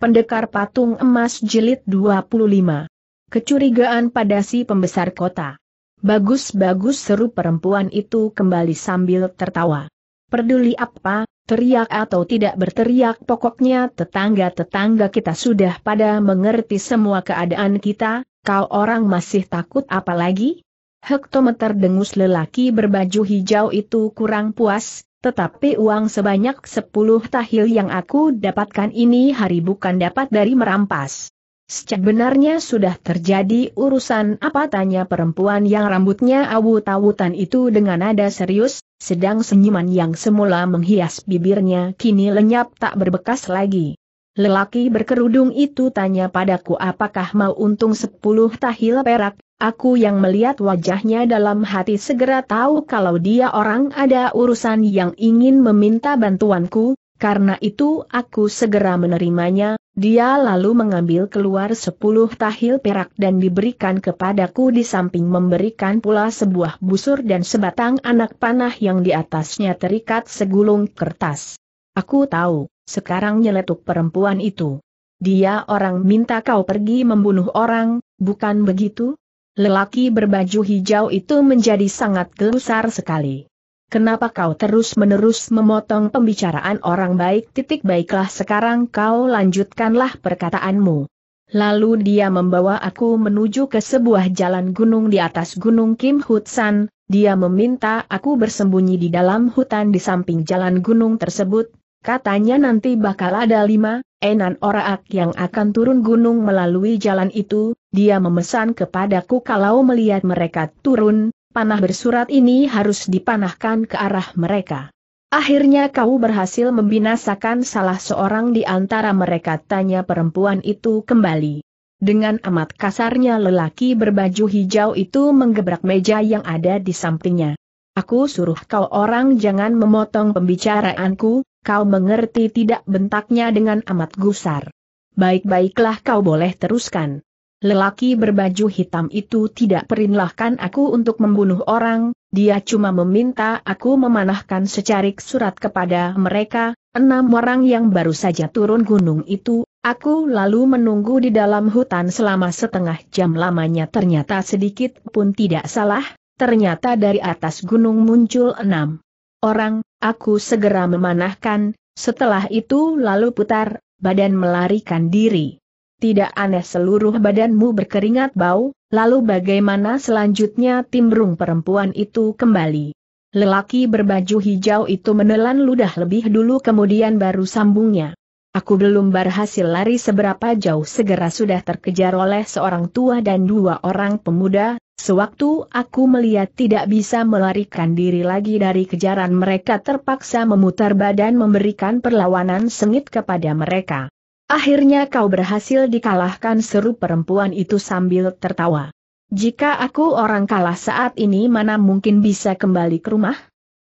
Pendekar Patung Emas Jilid 25. Kecurigaan pada si pembesar kota. Bagus-bagus seru perempuan itu kembali sambil tertawa. Peduli apa, teriak atau tidak berteriak pokoknya tetangga-tetangga kita sudah pada mengerti semua keadaan kita, kau orang masih takut apa lagi? Hektometer dengus lelaki berbaju hijau itu kurang puas, tetapi uang sebanyak 10 tahil yang aku dapatkan ini hari bukan dapat dari merampas. Sejak benarnya sudah terjadi urusan apa tanya perempuan yang rambutnya awut-awutan itu dengan nada serius, sedang senyuman yang semula menghias bibirnya kini lenyap tak berbekas lagi. Lelaki berkerudung itu tanya padaku apakah mau untung 10 tahil perak, Aku yang melihat wajahnya dalam hati segera tahu kalau dia orang ada urusan yang ingin meminta bantuanku, karena itu aku segera menerimanya, dia lalu mengambil keluar sepuluh tahil perak dan diberikan kepadaku di samping memberikan pula sebuah busur dan sebatang anak panah yang di atasnya terikat segulung kertas. Aku tahu, sekarang nyeletuk perempuan itu. Dia orang minta kau pergi membunuh orang, bukan begitu? Lelaki berbaju hijau itu menjadi sangat gelusar sekali. Kenapa kau terus-menerus memotong pembicaraan orang baik? Titik baiklah sekarang kau lanjutkanlah perkataanmu. Lalu dia membawa aku menuju ke sebuah jalan gunung di atas gunung Kim Hutsan, dia meminta aku bersembunyi di dalam hutan di samping jalan gunung tersebut, Katanya nanti bakal ada lima, enan orang yang akan turun gunung melalui jalan itu, dia memesan kepadaku kalau melihat mereka turun, panah bersurat ini harus dipanahkan ke arah mereka. Akhirnya kau berhasil membinasakan salah seorang di antara mereka tanya perempuan itu kembali. Dengan amat kasarnya lelaki berbaju hijau itu menggebrak meja yang ada di sampingnya. Aku suruh kau orang jangan memotong pembicaraanku, Kau mengerti tidak bentaknya dengan amat gusar. Baik-baiklah kau boleh teruskan. Lelaki berbaju hitam itu tidak perintahkan aku untuk membunuh orang, dia cuma meminta aku memanahkan secarik surat kepada mereka, enam orang yang baru saja turun gunung itu, aku lalu menunggu di dalam hutan selama setengah jam lamanya ternyata sedikit pun tidak salah, ternyata dari atas gunung muncul enam orang, aku segera memanahkan, setelah itu lalu putar, badan melarikan diri. Tidak aneh seluruh badanmu berkeringat bau, lalu bagaimana selanjutnya timbrung perempuan itu kembali. Lelaki berbaju hijau itu menelan ludah lebih dulu kemudian baru sambungnya. Aku belum berhasil lari seberapa jauh segera sudah terkejar oleh seorang tua dan dua orang pemuda, sewaktu aku melihat tidak bisa melarikan diri lagi dari kejaran mereka terpaksa memutar badan memberikan perlawanan sengit kepada mereka. Akhirnya kau berhasil dikalahkan seru perempuan itu sambil tertawa. Jika aku orang kalah saat ini mana mungkin bisa kembali ke rumah?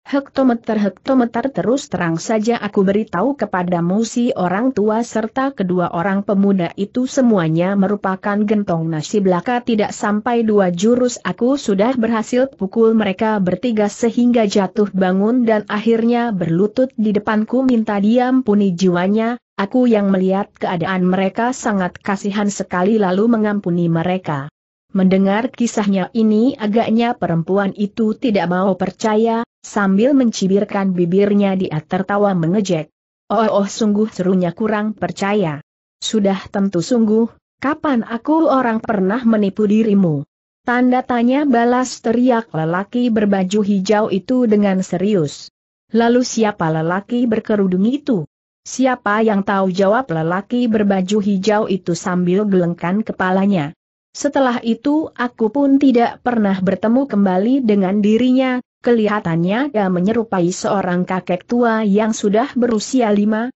Hektometer-hektometer terus terang saja aku beritahu kepada musi orang tua serta kedua orang pemuda itu semuanya merupakan gentong nasi belaka tidak sampai dua jurus aku sudah berhasil pukul mereka bertiga sehingga jatuh bangun dan akhirnya berlutut di depanku minta diam puni jiwanya, aku yang melihat keadaan mereka sangat kasihan sekali lalu mengampuni mereka. Mendengar kisahnya ini agaknya perempuan itu tidak mau percaya, Sambil mencibirkan bibirnya dia tertawa mengejek. Oh, oh sungguh serunya kurang percaya. Sudah tentu sungguh, kapan aku orang pernah menipu dirimu? Tanda tanya balas teriak lelaki berbaju hijau itu dengan serius. Lalu siapa lelaki berkerudung itu? Siapa yang tahu jawab lelaki berbaju hijau itu sambil gelengkan kepalanya. Setelah itu aku pun tidak pernah bertemu kembali dengan dirinya, Kelihatannya ia menyerupai seorang kakek tua yang sudah berusia 5,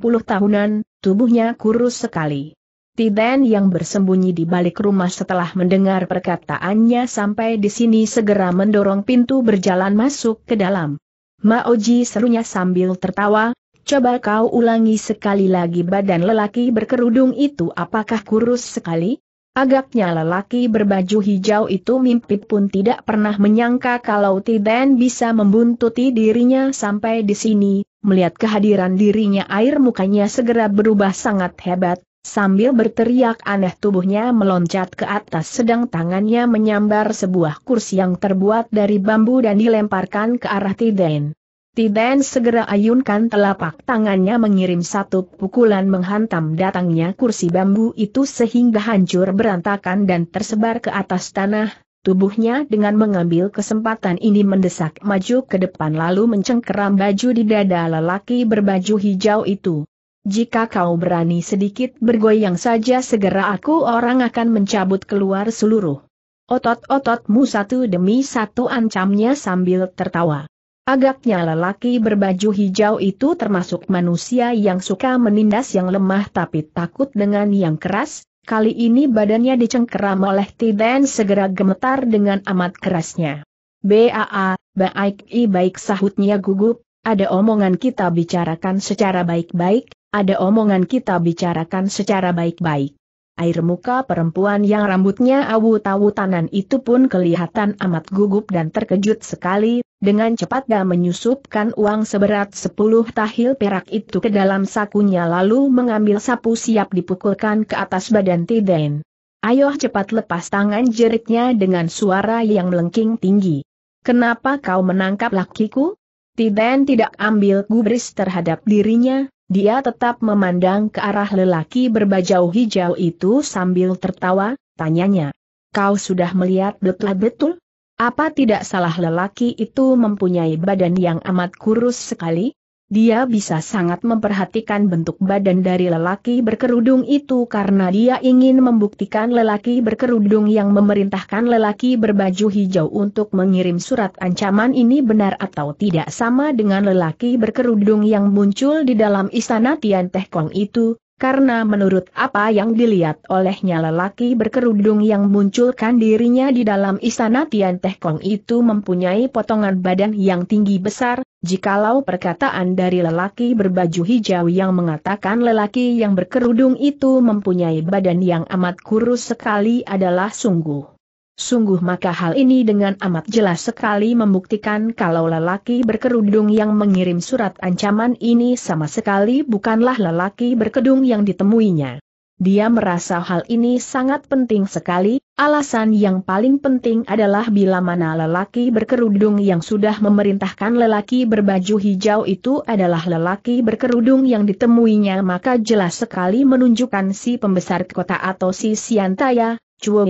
puluh tahunan, tubuhnya kurus sekali. Tiden yang bersembunyi di balik rumah setelah mendengar perkataannya sampai di sini segera mendorong pintu berjalan masuk ke dalam. Maoji serunya sambil tertawa, coba kau ulangi sekali lagi badan lelaki berkerudung itu apakah kurus sekali? Agaknya lelaki berbaju hijau itu mimpi pun tidak pernah menyangka kalau Tiden bisa membuntuti dirinya sampai di sini, melihat kehadiran dirinya air mukanya segera berubah sangat hebat, sambil berteriak aneh tubuhnya meloncat ke atas sedang tangannya menyambar sebuah kursi yang terbuat dari bambu dan dilemparkan ke arah Tiden. Tiben segera ayunkan telapak tangannya mengirim satu pukulan menghantam datangnya kursi bambu itu sehingga hancur berantakan dan tersebar ke atas tanah, Tubuhnya dengan mengambil kesempatan ini mendesak maju ke depan lalu mencengkeram baju di dada lelaki berbaju hijau itu. Jika kau berani sedikit bergoyang saja segera aku orang akan mencabut keluar seluruh otot-ototmu satu demi satu ancamnya sambil tertawa. Agaknya lelaki berbaju hijau itu termasuk manusia yang suka menindas yang lemah tapi takut dengan yang keras, kali ini badannya dicengkeram oleh Tiden segera gemetar dengan amat kerasnya. BAA, baik i baik sahutnya gugup, ada omongan kita bicarakan secara baik-baik, ada omongan kita bicarakan secara baik-baik. Air muka perempuan yang rambutnya awu awu-tawu tanan itu pun kelihatan amat gugup dan terkejut sekali, dengan cepat dia menyusupkan uang seberat 10 tahil perak itu ke dalam sakunya lalu mengambil sapu siap dipukulkan ke atas badan Tiden. Ayo cepat lepas tangan jeritnya dengan suara yang melengking tinggi. Kenapa kau menangkap lakiku? Tiden tidak ambil gubris terhadap dirinya, dia tetap memandang ke arah lelaki berbajau hijau itu sambil tertawa, tanyanya. Kau sudah melihat betul-betul? Apa tidak salah lelaki itu mempunyai badan yang amat kurus sekali? Dia bisa sangat memperhatikan bentuk badan dari lelaki berkerudung itu karena dia ingin membuktikan lelaki berkerudung yang memerintahkan lelaki berbaju hijau untuk mengirim surat ancaman ini benar atau tidak sama dengan lelaki berkerudung yang muncul di dalam istana Tian Teh Kong itu, karena menurut apa yang dilihat olehnya lelaki berkerudung yang munculkan dirinya di dalam istana Tian Teh Kong itu mempunyai potongan badan yang tinggi besar, jikalau perkataan dari lelaki berbaju hijau yang mengatakan lelaki yang berkerudung itu mempunyai badan yang amat kurus sekali adalah sungguh Sungguh maka hal ini dengan amat jelas sekali membuktikan kalau lelaki berkerudung yang mengirim surat ancaman ini sama sekali bukanlah lelaki berkedung yang ditemuinya. Dia merasa hal ini sangat penting sekali, alasan yang paling penting adalah bila mana lelaki berkerudung yang sudah memerintahkan lelaki berbaju hijau itu adalah lelaki berkerudung yang ditemuinya maka jelas sekali menunjukkan si pembesar kota atau si Siantaya, Chuo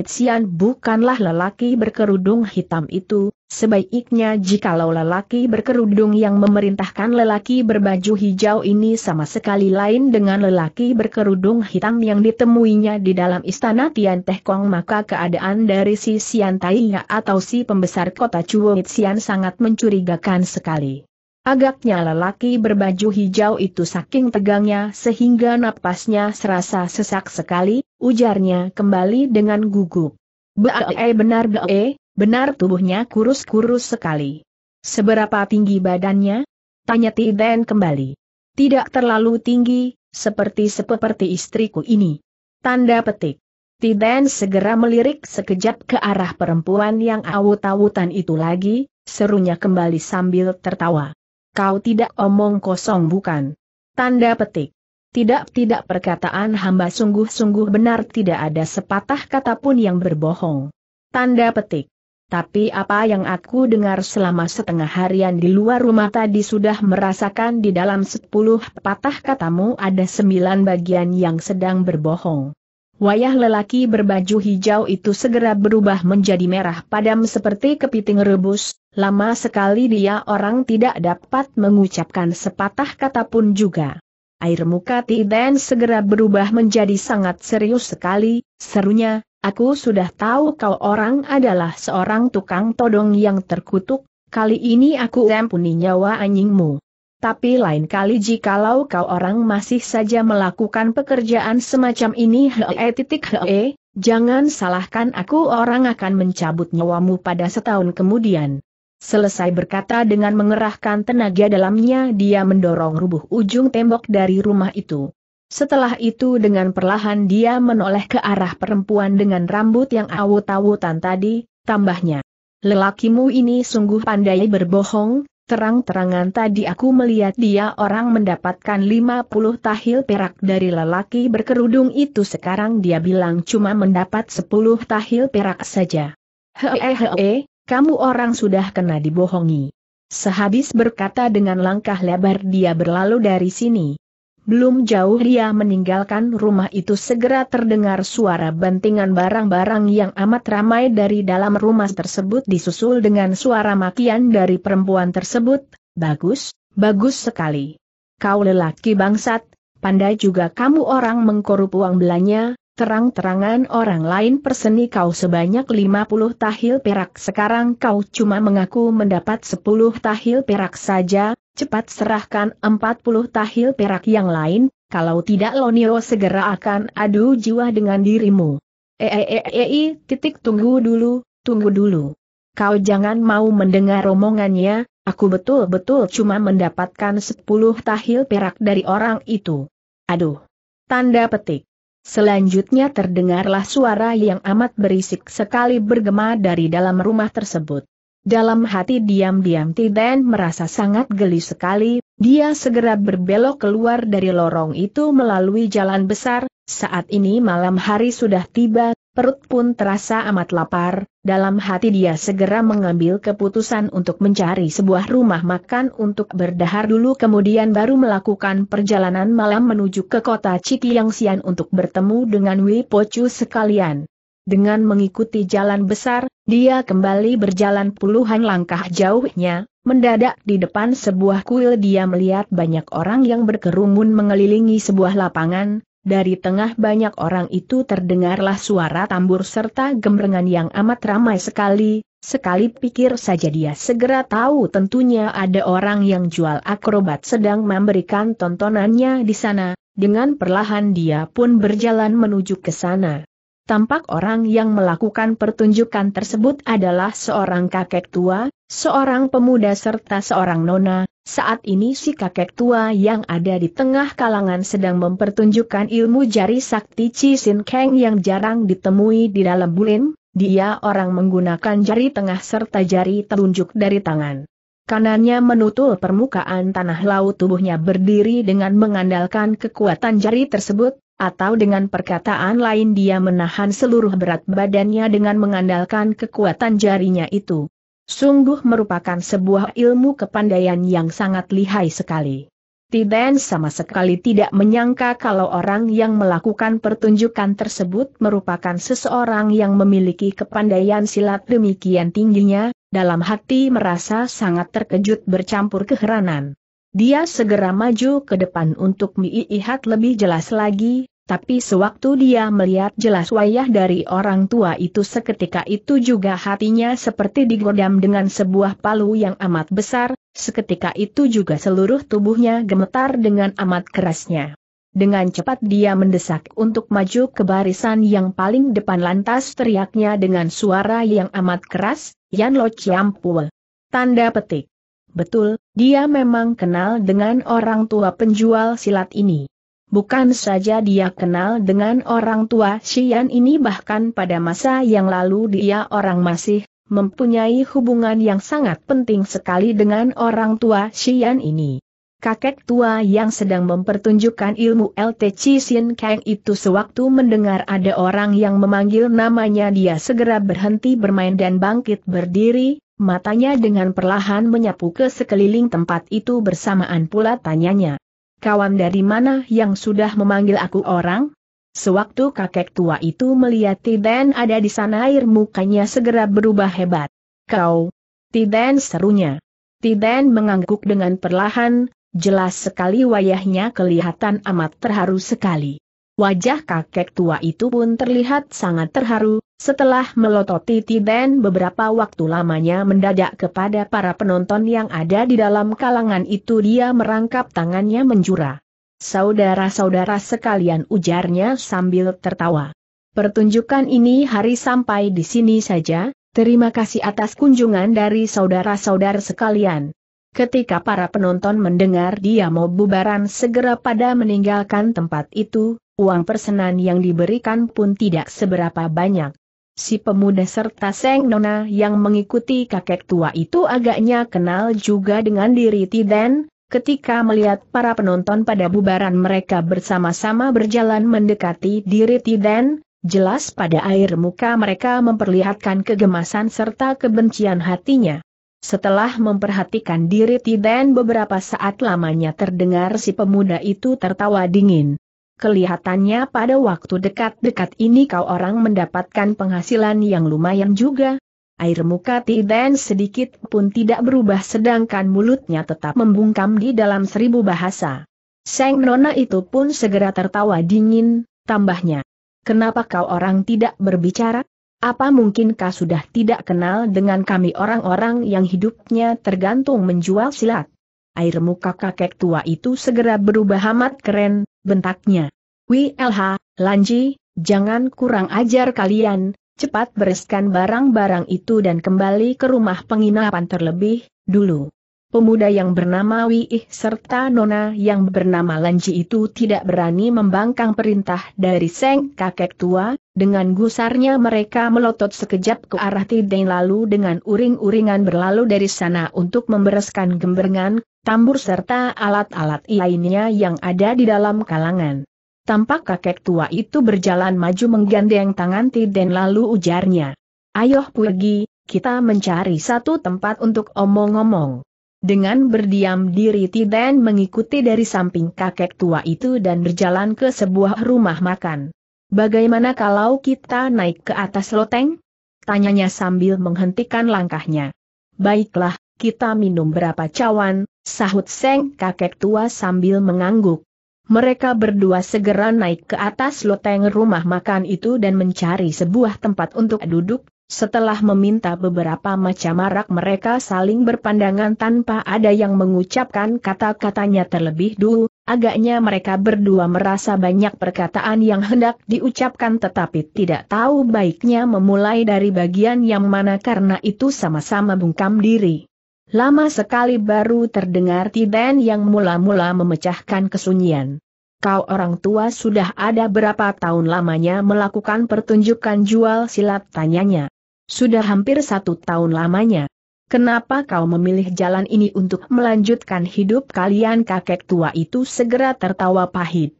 bukanlah lelaki berkerudung hitam itu, sebaiknya jikalau lelaki berkerudung yang memerintahkan lelaki berbaju hijau ini sama sekali lain dengan lelaki berkerudung hitam yang ditemuinya di dalam istana Tian Teh Kong maka keadaan dari si Xian Taiya atau si pembesar kota Chuo sangat mencurigakan sekali. Agaknya lelaki berbaju hijau itu saking tegangnya sehingga napasnya serasa sesak sekali, ujarnya kembali dengan gugup. Bae benar bae, benar tubuhnya kurus-kurus sekali. Seberapa tinggi badannya? Tanya Tiden kembali. Tidak terlalu tinggi, seperti seperti istriku ini. Tanda petik. Tiden segera melirik sekejap ke arah perempuan yang awut-awutan itu lagi, serunya kembali sambil tertawa. Kau tidak omong kosong bukan? Tanda petik. Tidak-tidak perkataan hamba sungguh-sungguh benar tidak ada sepatah kata pun yang berbohong. Tanda petik. Tapi apa yang aku dengar selama setengah harian di luar rumah tadi sudah merasakan di dalam sepuluh patah katamu ada sembilan bagian yang sedang berbohong. Wayah lelaki berbaju hijau itu segera berubah menjadi merah padam seperti kepiting rebus, lama sekali dia orang tidak dapat mengucapkan sepatah kata pun juga. Air muka Ti Dan segera berubah menjadi sangat serius sekali, serunya, aku sudah tahu kau orang adalah seorang tukang todong yang terkutuk, kali ini aku ampuni nyawa anjingmu. Tapi lain kali jikalau kau orang masih saja melakukan pekerjaan semacam ini hee titik hee, jangan salahkan aku orang akan mencabut nyawamu pada setahun kemudian. Selesai berkata dengan mengerahkan tenaga dalamnya dia mendorong rubuh ujung tembok dari rumah itu. Setelah itu dengan perlahan dia menoleh ke arah perempuan dengan rambut yang awut-awutan tadi, tambahnya. Lelakimu ini sungguh pandai berbohong, terang-terangan tadi aku melihat dia orang mendapatkan 50 tahil perak dari lelaki berkerudung itu sekarang dia bilang cuma mendapat 10 tahil perak saja. Hehehe, kamu orang sudah kena dibohongi. Sehabis berkata dengan langkah lebar dia berlalu dari sini. Belum jauh dia meninggalkan rumah itu segera terdengar suara bantingan barang-barang yang amat ramai dari dalam rumah tersebut disusul dengan suara makian dari perempuan tersebut, bagus, bagus sekali. Kau lelaki bangsat, pandai juga kamu orang mengkorup uang belanya, terang-terangan orang lain perseni kau sebanyak 50 tahil perak sekarang kau cuma mengaku mendapat 10 tahil perak saja, cepat serahkan 40 tahil perak yang lain, kalau tidak Lonio segera akan adu jiwa dengan dirimu. Eeeei, eh, eh, eh, titik tunggu dulu, tunggu dulu. Kau jangan mau mendengar omongannya, aku betul-betul cuma mendapatkan 10 tahil perak dari orang itu. Aduh. Tanda petik. Selanjutnya terdengarlah suara yang amat berisik sekali bergema dari dalam rumah tersebut. Dalam hati diam-diam Tiden merasa sangat geli sekali, dia segera berbelok keluar dari lorong itu melalui jalan besar, saat ini malam hari sudah tiba, Perut pun terasa amat lapar, dalam hati dia segera mengambil keputusan untuk mencari sebuah rumah makan untuk berdahar dulu kemudian baru melakukan perjalanan malam menuju ke kota sian untuk bertemu dengan Wei Pochu sekalian. Dengan mengikuti jalan besar, dia kembali berjalan puluhan langkah jauhnya, mendadak di depan sebuah kuil dia melihat banyak orang yang berkerumun mengelilingi sebuah lapangan, dari tengah banyak orang itu terdengarlah suara tambur serta gemrengan yang amat ramai sekali, Sekali pikir saja dia segera tahu tentunya ada orang yang jual akrobat sedang memberikan tontonannya di sana, dengan perlahan dia pun berjalan menuju ke sana. Tampak orang yang melakukan pertunjukan tersebut adalah seorang kakek tua, seorang pemuda serta seorang nona, saat ini si kakek tua yang ada di tengah kalangan sedang mempertunjukkan ilmu jari sakti Cisin Kang yang jarang ditemui di dalam bulin, dia orang menggunakan jari tengah serta jari telunjuk dari tangan. Kanannya menutul permukaan tanah laut tubuhnya berdiri dengan mengandalkan kekuatan jari tersebut, atau dengan perkataan lain dia menahan seluruh berat badannya dengan mengandalkan kekuatan jarinya itu. Sungguh merupakan sebuah ilmu kepandaian yang sangat lihai sekali. Tiden sama sekali tidak menyangka kalau orang yang melakukan pertunjukan tersebut merupakan seseorang yang memiliki kepandaian silat demikian tingginya, dalam hati merasa sangat terkejut bercampur keheranan. Dia segera maju ke depan untuk melihat lebih jelas lagi, tapi sewaktu dia melihat jelas wayah dari orang tua itu seketika itu juga hatinya seperti digodam dengan sebuah palu yang amat besar, seketika itu juga seluruh tubuhnya gemetar dengan amat kerasnya. Dengan cepat dia mendesak untuk maju ke barisan yang paling depan lantas teriaknya dengan suara yang amat keras, Yan Lo Chiampul. Tanda petik. Betul, dia memang kenal dengan orang tua penjual silat ini. Bukan saja dia kenal dengan orang tua Xian ini bahkan pada masa yang lalu dia orang masih mempunyai hubungan yang sangat penting sekali dengan orang tua Xian ini. Kakek tua yang sedang mempertunjukkan ilmu Chi Sin Kang itu sewaktu mendengar ada orang yang memanggil namanya dia segera berhenti bermain dan bangkit berdiri, matanya dengan perlahan menyapu ke sekeliling tempat itu bersamaan pula tanyanya kawan dari mana yang sudah memanggil aku orang? Sewaktu kakek tua itu melihat Tiden ada di sana air mukanya segera berubah hebat. Kau, Tiden serunya. Tiden mengangguk dengan perlahan, jelas sekali wayahnya kelihatan amat terharu sekali. Wajah kakek tua itu pun terlihat sangat terharu, setelah melototi Tiden beberapa waktu lamanya mendadak kepada para penonton yang ada di dalam kalangan itu dia merangkap tangannya menjura. Saudara-saudara sekalian ujarnya sambil tertawa. Pertunjukan ini hari sampai di sini saja, terima kasih atas kunjungan dari saudara-saudara sekalian. Ketika para penonton mendengar dia mau bubaran segera pada meninggalkan tempat itu, uang persenan yang diberikan pun tidak seberapa banyak. Si pemuda serta Seng Nona yang mengikuti kakek tua itu agaknya kenal juga dengan diri Tiden, ketika melihat para penonton pada bubaran mereka bersama-sama berjalan mendekati diri Tiden, jelas pada air muka mereka memperlihatkan kegemasan serta kebencian hatinya. Setelah memperhatikan diri Tiden beberapa saat lamanya terdengar si pemuda itu tertawa dingin. Kelihatannya pada waktu dekat-dekat ini kau orang mendapatkan penghasilan yang lumayan juga. Air muka Tiden sedikit pun tidak berubah sedangkan mulutnya tetap membungkam di dalam seribu bahasa. Seng Nona itu pun segera tertawa dingin, tambahnya. Kenapa kau orang tidak berbicara? Apa mungkin kau sudah tidak kenal dengan kami orang-orang yang hidupnya tergantung menjual silat? air muka kakek tua itu segera berubah amat keren, bentaknya. WLH, Lanji, jangan kurang ajar kalian, cepat bereskan barang-barang itu dan kembali ke rumah penginapan terlebih, dulu. Pemuda yang bernama Wiih serta Nona yang bernama Lanji itu tidak berani membangkang perintah dari Seng kakek tua, dengan gusarnya mereka melotot sekejap ke arah Tideng lalu dengan uring-uringan berlalu dari sana untuk membereskan gemberengan, tambur serta alat-alat lainnya yang ada di dalam kalangan. Tampak kakek tua itu berjalan maju menggandeng tangan Tidain lalu ujarnya. Ayo pergi, kita mencari satu tempat untuk omong-omong. Dengan berdiam diri Tidain mengikuti dari samping kakek tua itu dan berjalan ke sebuah rumah makan. Bagaimana kalau kita naik ke atas loteng? Tanyanya sambil menghentikan langkahnya. Baiklah, kita minum berapa cawan, sahut Seng kakek tua sambil mengangguk. Mereka berdua segera naik ke atas loteng rumah makan itu dan mencari sebuah tempat untuk duduk, setelah meminta beberapa macam arak mereka saling berpandangan tanpa ada yang mengucapkan kata-katanya terlebih dulu, Agaknya mereka berdua merasa banyak perkataan yang hendak diucapkan tetapi tidak tahu baiknya memulai dari bagian yang mana karena itu sama-sama bungkam diri. Lama sekali baru terdengar Tiden yang mula-mula memecahkan kesunyian. Kau orang tua sudah ada berapa tahun lamanya melakukan pertunjukan jual silat tanyanya. Sudah hampir satu tahun lamanya. Kenapa kau memilih jalan ini untuk melanjutkan hidup kalian kakek tua itu segera tertawa pahit.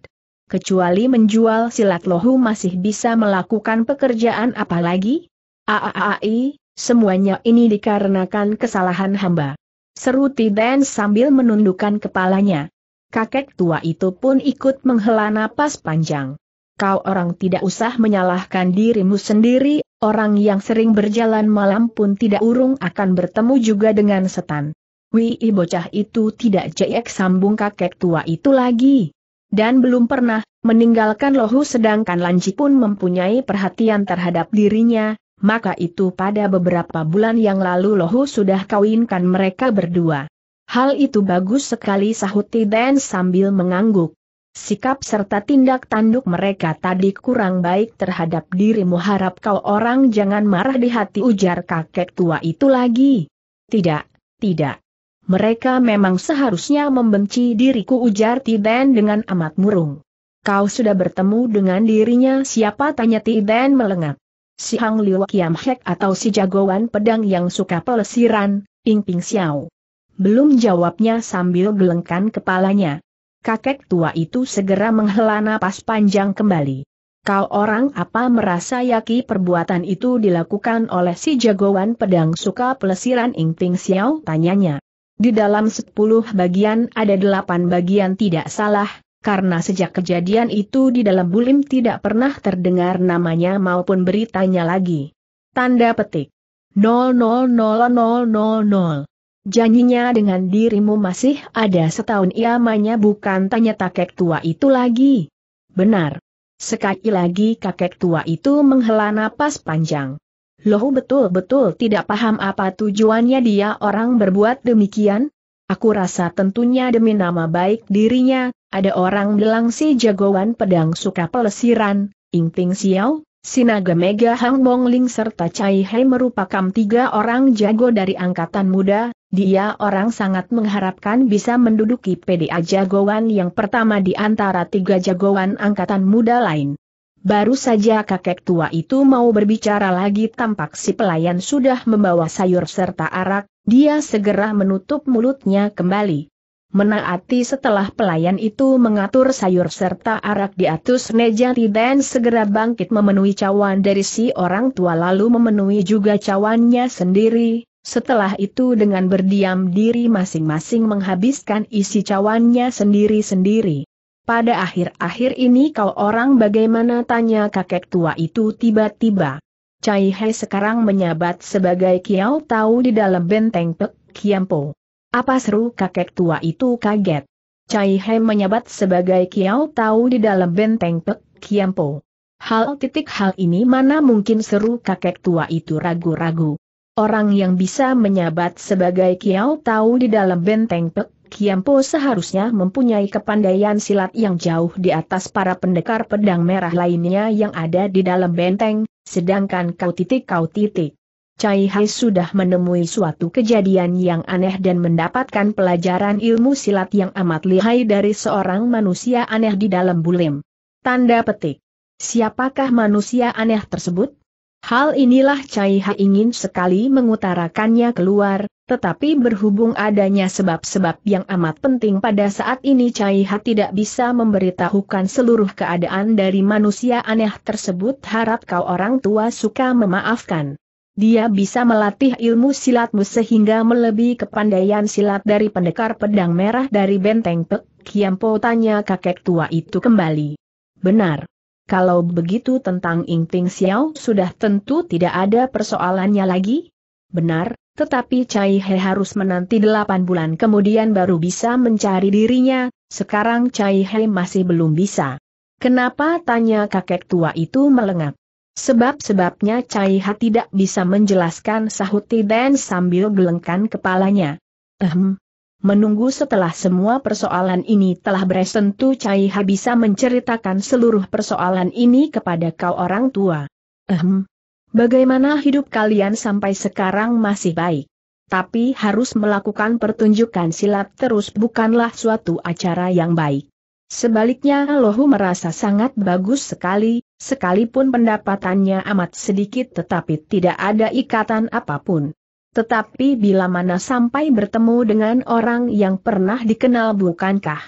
Kecuali menjual silat lohu masih bisa melakukan pekerjaan apa lagi? Aaai, semuanya ini dikarenakan kesalahan hamba. Seru Tiden sambil menundukkan kepalanya. Kakek tua itu pun ikut menghela napas panjang kau orang tidak usah menyalahkan dirimu sendiri, orang yang sering berjalan malam pun tidak urung akan bertemu juga dengan setan. Wii bocah itu tidak jeyek sambung kakek tua itu lagi. Dan belum pernah, meninggalkan lohu sedangkan Lanji pun mempunyai perhatian terhadap dirinya, maka itu pada beberapa bulan yang lalu lohu sudah kawinkan mereka berdua. Hal itu bagus sekali Sahuti dan sambil mengangguk. Sikap serta tindak tanduk mereka tadi kurang baik terhadap dirimu harap kau orang jangan marah di hati ujar kakek tua itu lagi. Tidak, tidak. Mereka memang seharusnya membenci diriku ujar Tiden dengan amat murung. Kau sudah bertemu dengan dirinya siapa tanya Tiden melengak. Si Hang Liu Kiam Hek atau si jagoan pedang yang suka pelesiran, Ing Ping Xiao. Belum jawabnya sambil gelengkan kepalanya. Kakek tua itu segera menghela napas panjang kembali. Kau orang apa merasa yakin perbuatan itu dilakukan oleh si jagoan pedang suka pelesiran Ing Ting Xiao? Tanyanya. Di dalam sepuluh bagian ada delapan bagian tidak salah, karena sejak kejadian itu di dalam bulim tidak pernah terdengar namanya maupun beritanya lagi. Tanda petik. 000000 Janjinya dengan dirimu masih ada setahun iamanya bukan tanya kakek tua itu lagi. Benar. Sekali lagi kakek tua itu menghela napas panjang. Loh betul-betul tidak paham apa tujuannya dia orang berbuat demikian? Aku rasa tentunya demi nama baik dirinya, ada orang bilang si jagoan pedang suka pelesiran, Ing Ting Xiao, Sinaga Mega Hang Bong Ling serta Chai Hai merupakan tiga orang jago dari angkatan muda, dia orang sangat mengharapkan bisa menduduki PDA jagoan yang pertama di antara tiga jagoan angkatan muda lain. Baru saja kakek tua itu mau berbicara lagi tampak si pelayan sudah membawa sayur serta arak, dia segera menutup mulutnya kembali. Menaati setelah pelayan itu mengatur sayur serta arak di atas meja dan segera bangkit memenuhi cawan dari si orang tua lalu memenuhi juga cawannya sendiri, setelah itu dengan berdiam diri masing-masing menghabiskan isi cawannya sendiri-sendiri. Pada akhir-akhir ini kau orang bagaimana tanya kakek tua itu tiba-tiba. Cai He sekarang menyabat sebagai Kiao tahu di dalam benteng Pek Kiampo. Apa seru kakek tua itu kaget. Cai He menyabat sebagai Kiao tahu di dalam benteng Pek Kiampo. Hal titik hal ini mana mungkin seru kakek tua itu ragu-ragu orang yang bisa menyabat sebagai kiau tahu di dalam benteng Pek Kiampo seharusnya mempunyai kepandaian silat yang jauh di atas para pendekar pedang merah lainnya yang ada di dalam benteng, sedangkan kau titik kau titik. Cai Hai sudah menemui suatu kejadian yang aneh dan mendapatkan pelajaran ilmu silat yang amat lihai dari seorang manusia aneh di dalam bulim. Tanda petik. Siapakah manusia aneh tersebut? Hal inilah Cai Ha ingin sekali mengutarakannya keluar, tetapi berhubung adanya sebab-sebab yang amat penting pada saat ini Cai Ha tidak bisa memberitahukan seluruh keadaan dari manusia aneh tersebut harap kau orang tua suka memaafkan. Dia bisa melatih ilmu silatmu sehingga melebihi kepandaian silat dari pendekar pedang merah dari benteng Pek Kiampo tanya kakek tua itu kembali. Benar. Kalau begitu tentang Ing Ting Xiao sudah tentu tidak ada persoalannya lagi? Benar, tetapi Cai He harus menanti delapan bulan kemudian baru bisa mencari dirinya, sekarang Cai He masih belum bisa. Kenapa tanya kakek tua itu melengak? Sebab-sebabnya Cai He tidak bisa menjelaskan sahuti dan sambil gelengkan kepalanya. Ehm, Menunggu setelah semua persoalan ini telah beres tentu Cai Ha bisa menceritakan seluruh persoalan ini kepada kau orang tua. Ehm, Bagaimana hidup kalian sampai sekarang masih baik? Tapi harus melakukan pertunjukan silat terus bukanlah suatu acara yang baik. Sebaliknya Lohu merasa sangat bagus sekali, sekalipun pendapatannya amat sedikit tetapi tidak ada ikatan apapun. Tetapi bila mana sampai bertemu dengan orang yang pernah dikenal bukankah?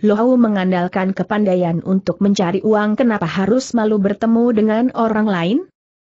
Lohau mengandalkan kepandaian untuk mencari uang kenapa harus malu bertemu dengan orang lain?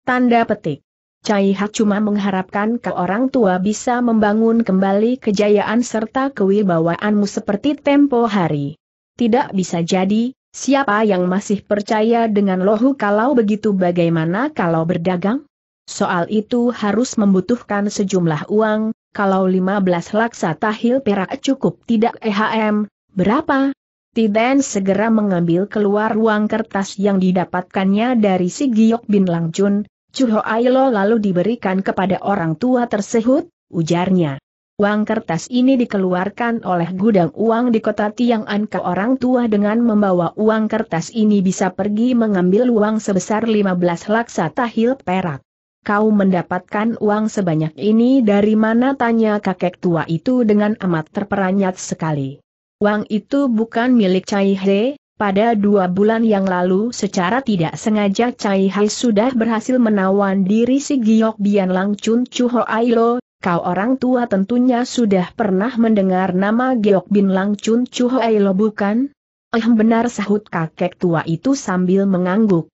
Tanda petik. Cai Hak cuma mengharapkan ke orang tua bisa membangun kembali kejayaan serta kewibawaanmu seperti tempo hari. Tidak bisa jadi, siapa yang masih percaya dengan Lohu kalau begitu bagaimana kalau berdagang? Soal itu harus membutuhkan sejumlah uang, kalau 15 laksa tahil perak cukup tidak EHM, berapa? Tiden segera mengambil keluar uang kertas yang didapatkannya dari si Giok Bin Langjun, Chuho Ailo lalu diberikan kepada orang tua tersebut, ujarnya. Uang kertas ini dikeluarkan oleh gudang uang di kota Tiang'an ke orang tua dengan membawa uang kertas ini bisa pergi mengambil uang sebesar 15 laksa tahil perak kau mendapatkan uang sebanyak ini dari mana tanya kakek tua itu dengan amat terperanjat sekali. Uang itu bukan milik Cai He, pada dua bulan yang lalu secara tidak sengaja Cai He sudah berhasil menawan diri si Giok Bian Lang Chun Chu Ho Lo, kau orang tua tentunya sudah pernah mendengar nama Giok Bin Lang Chun Chu Ho Lo bukan? Eh benar sahut kakek tua itu sambil mengangguk.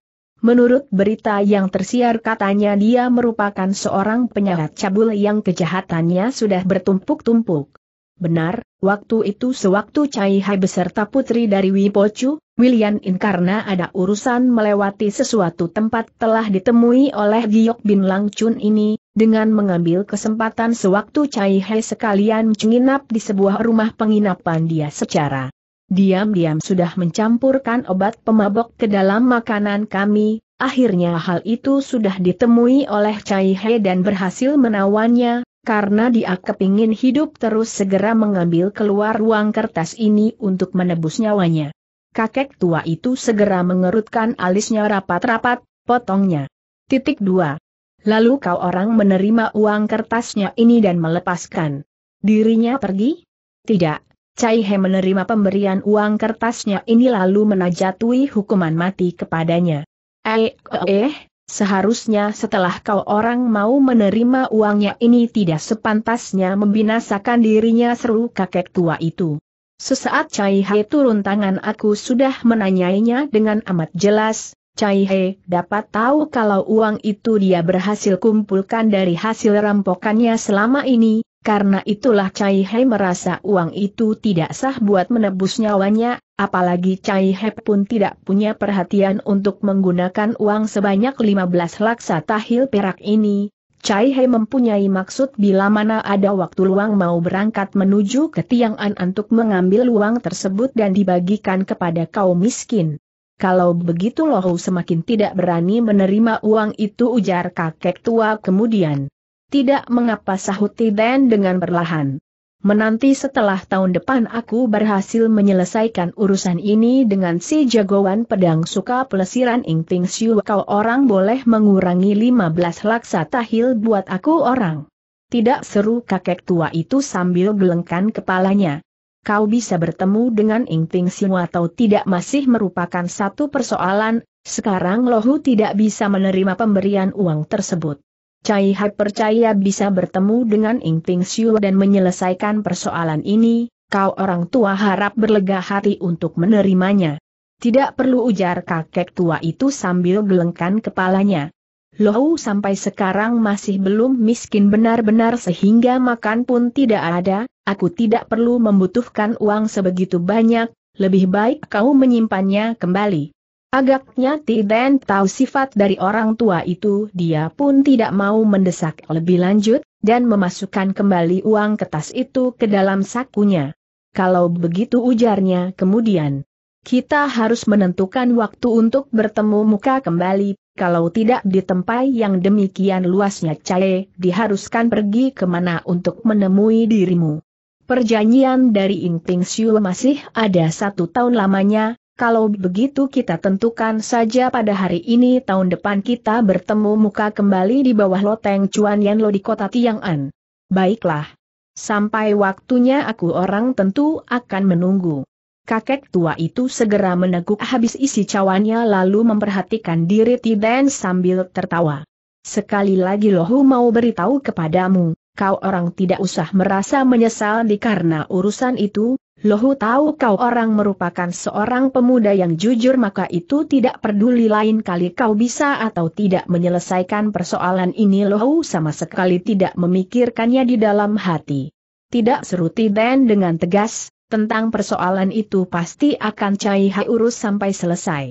Menurut berita yang tersiar katanya dia merupakan seorang penyahat cabul yang kejahatannya sudah bertumpuk-tumpuk. Benar, waktu itu sewaktu Cai Hai beserta putri dari Wipocu, William In karena ada urusan melewati sesuatu tempat telah ditemui oleh Giok Bin Lang Chun ini, dengan mengambil kesempatan sewaktu Cai Hai sekalian menginap di sebuah rumah penginapan dia secara diam-diam sudah mencampurkan obat pemabok ke dalam makanan kami, akhirnya hal itu sudah ditemui oleh Cai He dan berhasil menawannya, karena dia kepingin hidup terus segera mengambil keluar uang kertas ini untuk menebus nyawanya. Kakek tua itu segera mengerutkan alisnya rapat-rapat, potongnya. Titik dua. Lalu kau orang menerima uang kertasnya ini dan melepaskan dirinya pergi? Tidak, Cai He menerima pemberian uang kertasnya ini lalu menajatui hukuman mati kepadanya. Eh, eh, seharusnya setelah kau orang mau menerima uangnya ini tidak sepantasnya membinasakan dirinya seru kakek tua itu. Sesaat Cai He turun tangan aku sudah menanyainya dengan amat jelas, Cai He dapat tahu kalau uang itu dia berhasil kumpulkan dari hasil rampokannya selama ini, karena itulah Cai Hei merasa uang itu tidak sah buat menebus nyawanya, apalagi Cai Hei pun tidak punya perhatian untuk menggunakan uang sebanyak 15 laksa tahil perak ini. Cai Hei mempunyai maksud bila mana ada waktu luang mau berangkat menuju ke Tiang'an untuk mengambil uang tersebut dan dibagikan kepada kaum miskin. Kalau begitu Lohu semakin tidak berani menerima uang itu ujar kakek tua kemudian. Tidak mengapa sahut Tiden dengan perlahan. Menanti setelah tahun depan aku berhasil menyelesaikan urusan ini dengan si jagoan pedang suka pelesiran Ing Ping Siu kau orang boleh mengurangi 15 laksa tahil buat aku orang. Tidak seru kakek tua itu sambil gelengkan kepalanya. Kau bisa bertemu dengan Ing Ping Siu atau tidak masih merupakan satu persoalan, sekarang Lohu tidak bisa menerima pemberian uang tersebut. Cai Hai percaya bisa bertemu dengan Ing Ping Siu dan menyelesaikan persoalan ini, kau orang tua harap berlega hati untuk menerimanya. Tidak perlu ujar kakek tua itu sambil gelengkan kepalanya. Lohu sampai sekarang masih belum miskin benar-benar sehingga makan pun tidak ada, aku tidak perlu membutuhkan uang sebegitu banyak, lebih baik kau menyimpannya kembali. Agaknya Tiden tahu sifat dari orang tua itu dia pun tidak mau mendesak lebih lanjut, dan memasukkan kembali uang kertas itu ke dalam sakunya. Kalau begitu ujarnya kemudian, kita harus menentukan waktu untuk bertemu muka kembali, kalau tidak di tempat yang demikian luasnya Cae diharuskan pergi kemana untuk menemui dirimu. Perjanjian dari Ing Ting Siu masih ada satu tahun lamanya, kalau begitu kita tentukan saja pada hari ini tahun depan kita bertemu muka kembali di bawah loteng Cuan Yan Lo di kota Tiang'an. Baiklah. Sampai waktunya aku orang tentu akan menunggu. Kakek tua itu segera meneguk habis isi cawannya lalu memperhatikan diri Tiden sambil tertawa. Sekali lagi Lohu mau beritahu kepadamu, kau orang tidak usah merasa menyesal di karena urusan itu, Lohu tahu kau orang merupakan seorang pemuda yang jujur maka itu tidak peduli lain kali kau bisa atau tidak menyelesaikan persoalan ini Lohu sama sekali tidak memikirkannya di dalam hati. Tidak seruti Dan dengan tegas, tentang persoalan itu pasti akan Cai Hai urus sampai selesai.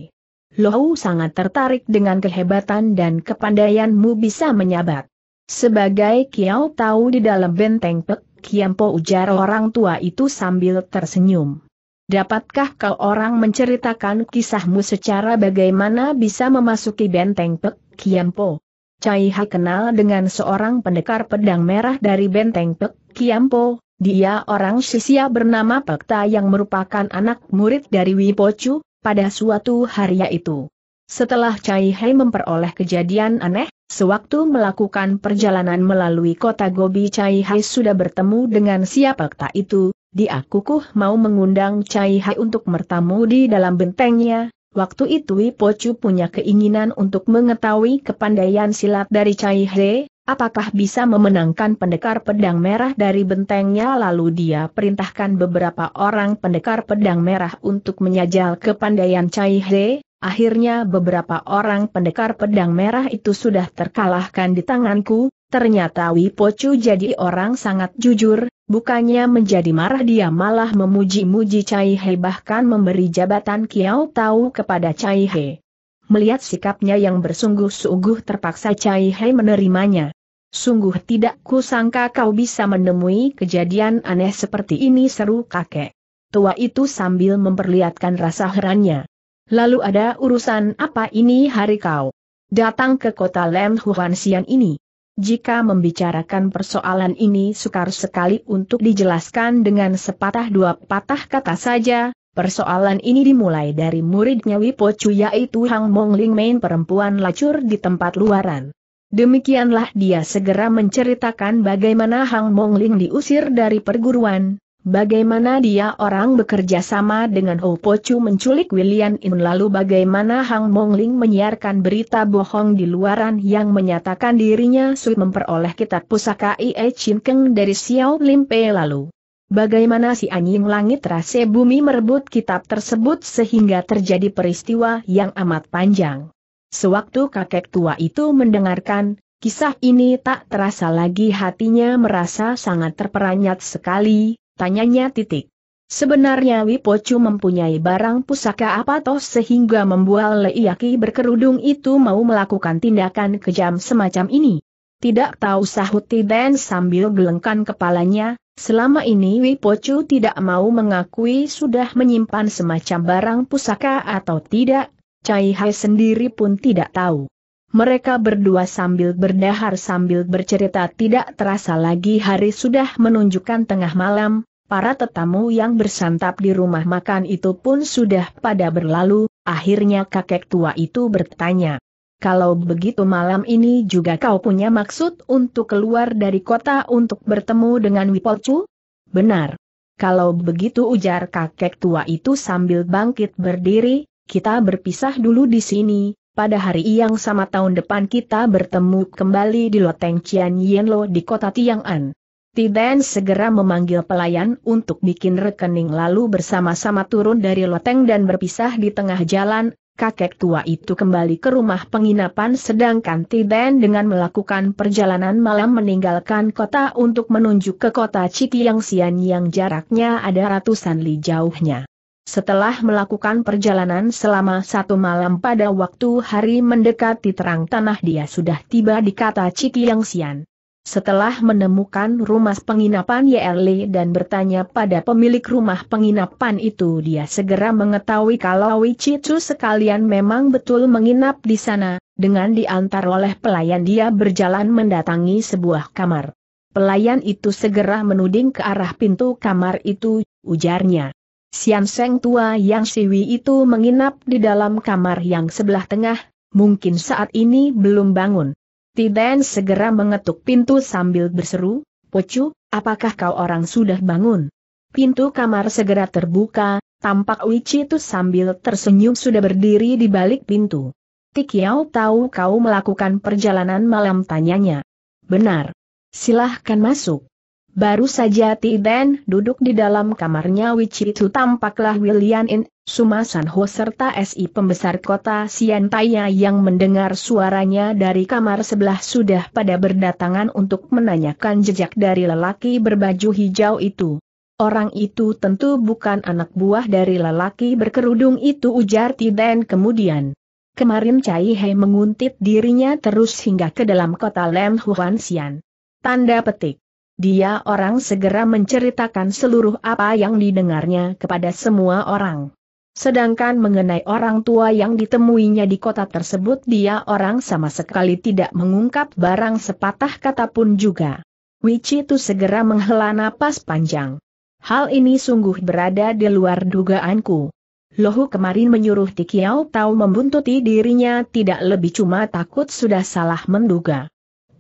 Lohu sangat tertarik dengan kehebatan dan kepandaianmu bisa menyabat. Sebagai Kiao tahu di dalam benteng Pek Kiampo ujar orang tua itu sambil tersenyum. Dapatkah kau orang menceritakan kisahmu secara bagaimana bisa memasuki benteng Pek Kiampo? Cai Ha kenal dengan seorang pendekar pedang merah dari benteng Pek Kiampo, dia orang Sisia bernama Pekta yang merupakan anak murid dari Wipocu, pada suatu hari itu, Setelah Cai Hai memperoleh kejadian aneh, Sewaktu melakukan perjalanan melalui kota Gobi Chai Hai sudah bertemu dengan siapa tak itu, dia kukuh mau mengundang Chai Hai untuk bertamu di dalam bentengnya, Waktu itu Chu punya keinginan untuk mengetahui kepandaian silat dari Cai Hai. apakah bisa memenangkan pendekar pedang merah dari bentengnya lalu dia perintahkan beberapa orang pendekar pedang merah untuk menyajal kepandaian Cai Hai. Akhirnya beberapa orang pendekar pedang merah itu sudah terkalahkan di tanganku, ternyata Wipocu jadi orang sangat jujur, bukannya menjadi marah dia malah memuji-muji Cai He bahkan memberi jabatan Kiao Tau kepada Cai He. Melihat sikapnya yang bersungguh-sungguh terpaksa Cai He menerimanya. Sungguh tidak kusangka kau bisa menemui kejadian aneh seperti ini seru kakek. Tua itu sambil memperlihatkan rasa herannya. Lalu ada urusan apa ini hari kau? Datang ke kota Lem ini. Jika membicarakan persoalan ini sukar sekali untuk dijelaskan dengan sepatah dua patah kata saja, persoalan ini dimulai dari muridnya Wipo Chu yaitu Hang Mong Ling Main perempuan lacur di tempat luaran. Demikianlah dia segera menceritakan bagaimana Hang Mong Ling diusir dari perguruan, Bagaimana dia orang bekerja sama dengan Ho Pochu menculik William In lalu bagaimana Hang Mong Ling menyiarkan berita bohong di luaran yang menyatakan dirinya sulit memperoleh kitab pusaka I.E. Chin Keng dari Xiao Lim Pei lalu. Bagaimana si anjing langit rase bumi merebut kitab tersebut sehingga terjadi peristiwa yang amat panjang. Sewaktu kakek tua itu mendengarkan, kisah ini tak terasa lagi hatinya merasa sangat terperanyat sekali, Tanyanya titik. Sebenarnya Wipocu mempunyai barang pusaka apa toh sehingga membuat Leiyaki berkerudung itu mau melakukan tindakan kejam semacam ini? Tidak tahu sahut Tiden sambil gelengkan kepalanya, selama ini Wipocu tidak mau mengakui sudah menyimpan semacam barang pusaka atau tidak, Cai Hai sendiri pun tidak tahu mereka berdua sambil berdahar sambil bercerita tidak terasa lagi hari sudah menunjukkan tengah malam, para tetamu yang bersantap di rumah makan itu pun sudah pada berlalu, akhirnya kakek tua itu bertanya. Kalau begitu malam ini juga kau punya maksud untuk keluar dari kota untuk bertemu dengan Wipocu? Benar. Kalau begitu ujar kakek tua itu sambil bangkit berdiri, kita berpisah dulu di sini, pada hari yang sama tahun depan kita bertemu kembali di Loteng Cian Yenlo di kota Tiang'an. Tiden segera memanggil pelayan untuk bikin rekening lalu bersama-sama turun dari loteng dan berpisah di tengah jalan, kakek tua itu kembali ke rumah penginapan sedangkan Tiden dengan melakukan perjalanan malam meninggalkan kota untuk menunjuk ke kota Citiang Sian yang jaraknya ada ratusan li jauhnya. Setelah melakukan perjalanan selama satu malam pada waktu hari mendekati terang tanah dia sudah tiba di kata Yang Sian. Setelah menemukan rumah penginapan YLE dan bertanya pada pemilik rumah penginapan itu dia segera mengetahui kalau Wichitu sekalian memang betul menginap di sana, dengan diantar oleh pelayan dia berjalan mendatangi sebuah kamar. Pelayan itu segera menuding ke arah pintu kamar itu, ujarnya. Sian Seng tua yang siwi itu menginap di dalam kamar yang sebelah tengah, mungkin saat ini belum bangun. Tiden segera mengetuk pintu sambil berseru, Pocu, apakah kau orang sudah bangun? Pintu kamar segera terbuka, tampak Wichi itu sambil tersenyum sudah berdiri di balik pintu. Tikiau tahu kau melakukan perjalanan malam tanyanya. Benar. Silahkan masuk. Baru saja Tiden duduk di dalam kamarnya which itu tampaklah William In, Sumasan Ho serta SI pembesar kota Siantaya yang mendengar suaranya dari kamar sebelah sudah pada berdatangan untuk menanyakan jejak dari lelaki berbaju hijau itu. Orang itu tentu bukan anak buah dari lelaki berkerudung itu ujar Tiden kemudian. Kemarin Cai Hei menguntit dirinya terus hingga ke dalam kota Lem Huan Sian. Tanda petik. Dia orang segera menceritakan seluruh apa yang didengarnya kepada semua orang. Sedangkan mengenai orang tua yang ditemuinya di kota tersebut dia orang sama sekali tidak mengungkap barang sepatah kata pun juga. Wichi itu segera menghela napas panjang. Hal ini sungguh berada di luar dugaanku. Lohu kemarin menyuruh Tikiau tahu membuntuti dirinya tidak lebih cuma takut sudah salah menduga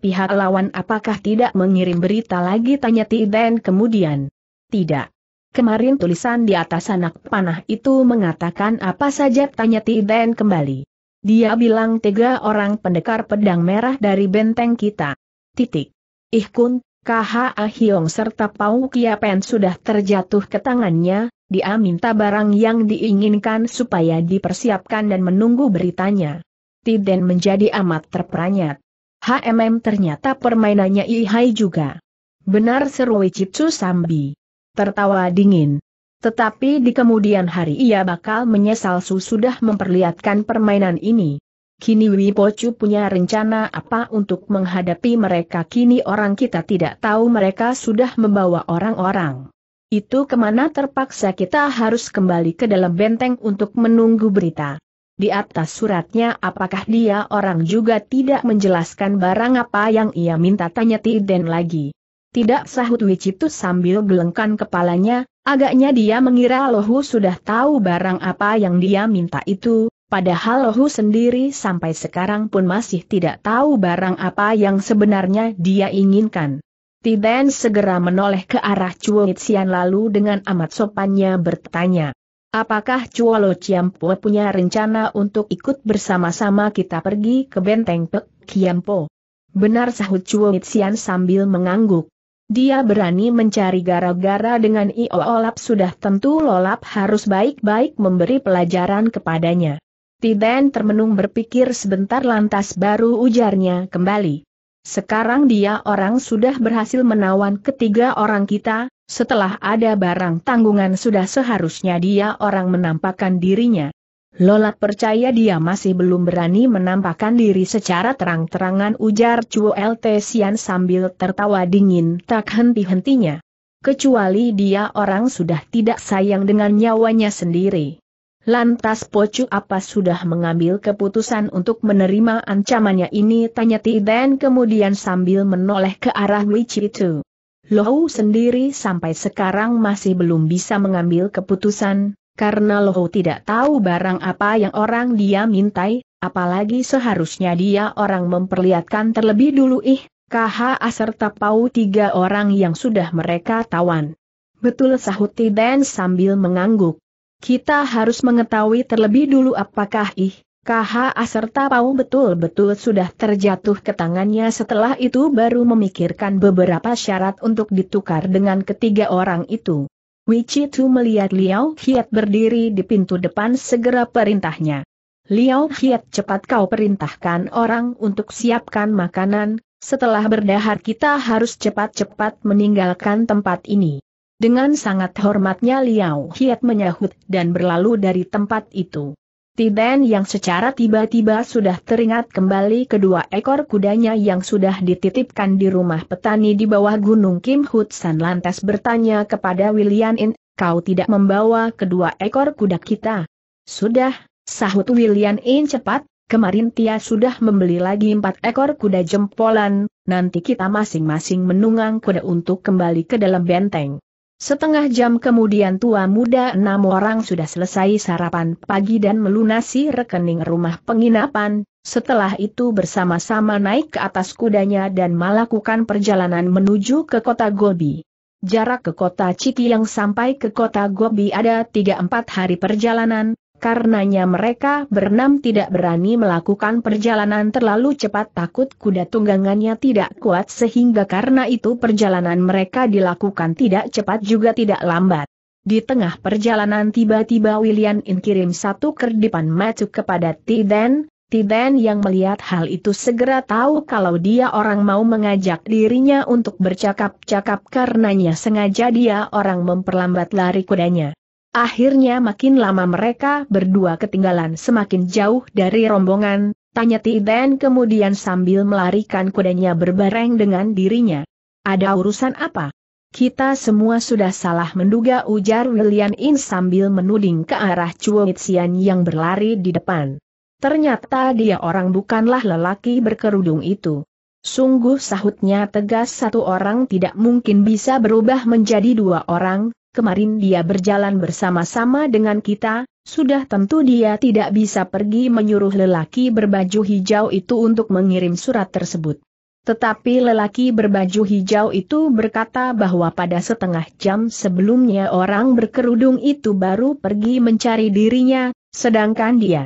pihak lawan apakah tidak mengirim berita lagi tanya Tiden kemudian. Tidak. Kemarin tulisan di atas anak panah itu mengatakan apa saja tanya Tiden kembali. Dia bilang tiga orang pendekar pedang merah dari benteng kita. Titik. Ihkun, KH hiong serta Pau Kia Pen sudah terjatuh ke tangannya, dia minta barang yang diinginkan supaya dipersiapkan dan menunggu beritanya. Tiden menjadi amat terperanyat. HMM ternyata permainannya Ihai juga. Benar seru Cipsu Sambi. Tertawa dingin. Tetapi di kemudian hari ia bakal menyesal Su sudah memperlihatkan permainan ini. Kini Wipocu punya rencana apa untuk menghadapi mereka kini orang kita tidak tahu mereka sudah membawa orang-orang. Itu kemana terpaksa kita harus kembali ke dalam benteng untuk menunggu berita. Di atas suratnya apakah dia orang juga tidak menjelaskan barang apa yang ia minta tanya Tiden lagi. Tidak sahut Wicitu sambil gelengkan kepalanya, agaknya dia mengira Lohu sudah tahu barang apa yang dia minta itu, padahal Lohu sendiri sampai sekarang pun masih tidak tahu barang apa yang sebenarnya dia inginkan. Tiden segera menoleh ke arah Chuo Xian lalu dengan amat sopannya bertanya. Apakah Chuolo Chiampo punya rencana untuk ikut bersama-sama kita pergi ke benteng Pek Kiampo? Benar sahut Chuo Mitsian sambil mengangguk. Dia berani mencari gara-gara dengan Io Olap sudah tentu Lolap harus baik-baik memberi pelajaran kepadanya. Tiden termenung berpikir sebentar lantas baru ujarnya kembali. Sekarang dia orang sudah berhasil menawan ketiga orang kita, setelah ada barang tanggungan sudah seharusnya dia orang menampakkan dirinya. Lola percaya dia masih belum berani menampakkan diri secara terang-terangan ujar Cuo Lte Sian sambil tertawa dingin tak henti-hentinya. Kecuali dia orang sudah tidak sayang dengan nyawanya sendiri. Lantas Pocu apa sudah mengambil keputusan untuk menerima ancamannya ini tanya Tiden kemudian sambil menoleh ke arah Wichi itu. Lohu sendiri sampai sekarang masih belum bisa mengambil keputusan, karena Lohu tidak tahu barang apa yang orang dia mintai, apalagi seharusnya dia orang memperlihatkan terlebih dulu ih, KHA serta Pau tiga orang yang sudah mereka tawan. Betul sahut Tiden sambil mengangguk. Kita harus mengetahui terlebih dulu apakah ih, KH serta Pau betul-betul sudah terjatuh ke tangannya setelah itu baru memikirkan beberapa syarat untuk ditukar dengan ketiga orang itu. Wichitu melihat Liao Hiat berdiri di pintu depan segera perintahnya. Liao Hiat cepat kau perintahkan orang untuk siapkan makanan, setelah berdahar kita harus cepat-cepat meninggalkan tempat ini. Dengan sangat hormatnya Liao Hiat menyahut dan berlalu dari tempat itu. Tiben yang secara tiba-tiba sudah teringat kembali kedua ekor kudanya yang sudah dititipkan di rumah petani di bawah gunung Kim Hutsan lantas bertanya kepada William In, kau tidak membawa kedua ekor kuda kita? Sudah, sahut William In cepat, Kemarin Tia sudah membeli lagi empat ekor kuda jempolan, nanti kita masing-masing menunggang kuda untuk kembali ke dalam benteng. Setengah jam kemudian tua muda enam orang sudah selesai sarapan pagi dan melunasi rekening rumah penginapan, setelah itu bersama-sama naik ke atas kudanya dan melakukan perjalanan menuju ke kota Gobi. Jarak ke kota Ciki yang sampai ke kota Gobi ada 3-4 hari perjalanan, Karenanya mereka berenam tidak berani melakukan perjalanan terlalu cepat takut kuda tunggangannya tidak kuat sehingga karena itu perjalanan mereka dilakukan tidak cepat juga tidak lambat. Di tengah perjalanan tiba-tiba William In kirim satu kerdipan masuk kepada Tiden, Tiden yang melihat hal itu segera tahu kalau dia orang mau mengajak dirinya untuk bercakap-cakap karenanya sengaja dia orang memperlambat lari kudanya. Akhirnya makin lama mereka berdua ketinggalan semakin jauh dari rombongan, tanya Tiden kemudian sambil melarikan kudanya berbareng dengan dirinya. Ada urusan apa? Kita semua sudah salah menduga ujar Lilian In sambil menuding ke arah Mitsian yang berlari di depan. Ternyata dia orang bukanlah lelaki berkerudung itu. Sungguh sahutnya tegas satu orang tidak mungkin bisa berubah menjadi dua orang, kemarin dia berjalan bersama-sama dengan kita, sudah tentu dia tidak bisa pergi menyuruh lelaki berbaju hijau itu untuk mengirim surat tersebut. Tetapi lelaki berbaju hijau itu berkata bahwa pada setengah jam sebelumnya orang berkerudung itu baru pergi mencari dirinya, sedangkan dia,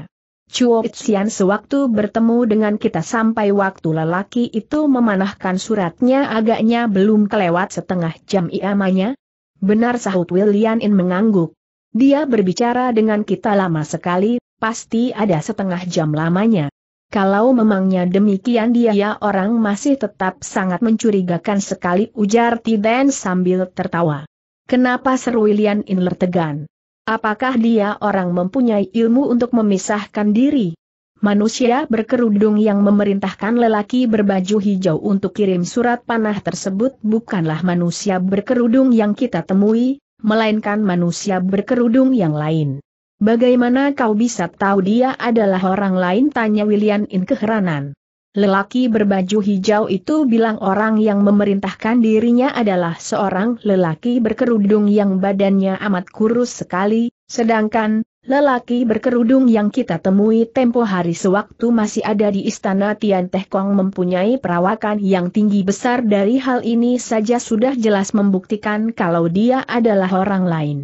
Chuo Xian sewaktu bertemu dengan kita sampai waktu lelaki itu memanahkan suratnya agaknya belum kelewat setengah jam iamanya, Benar sahut William In mengangguk. Dia berbicara dengan kita lama sekali, pasti ada setengah jam lamanya. Kalau memangnya demikian dia ya orang masih tetap sangat mencurigakan sekali ujar Tiden sambil tertawa. Kenapa seru William In tegan? Apakah dia orang mempunyai ilmu untuk memisahkan diri? manusia berkerudung yang memerintahkan lelaki berbaju hijau untuk kirim surat panah tersebut bukanlah manusia berkerudung yang kita temui, melainkan manusia berkerudung yang lain. Bagaimana kau bisa tahu dia adalah orang lain tanya William In keheranan. Lelaki berbaju hijau itu bilang orang yang memerintahkan dirinya adalah seorang lelaki berkerudung yang badannya amat kurus sekali, sedangkan, Lelaki berkerudung yang kita temui tempo hari sewaktu masih ada di istana Tian Teh Kong mempunyai perawakan yang tinggi besar dari hal ini saja sudah jelas membuktikan kalau dia adalah orang lain.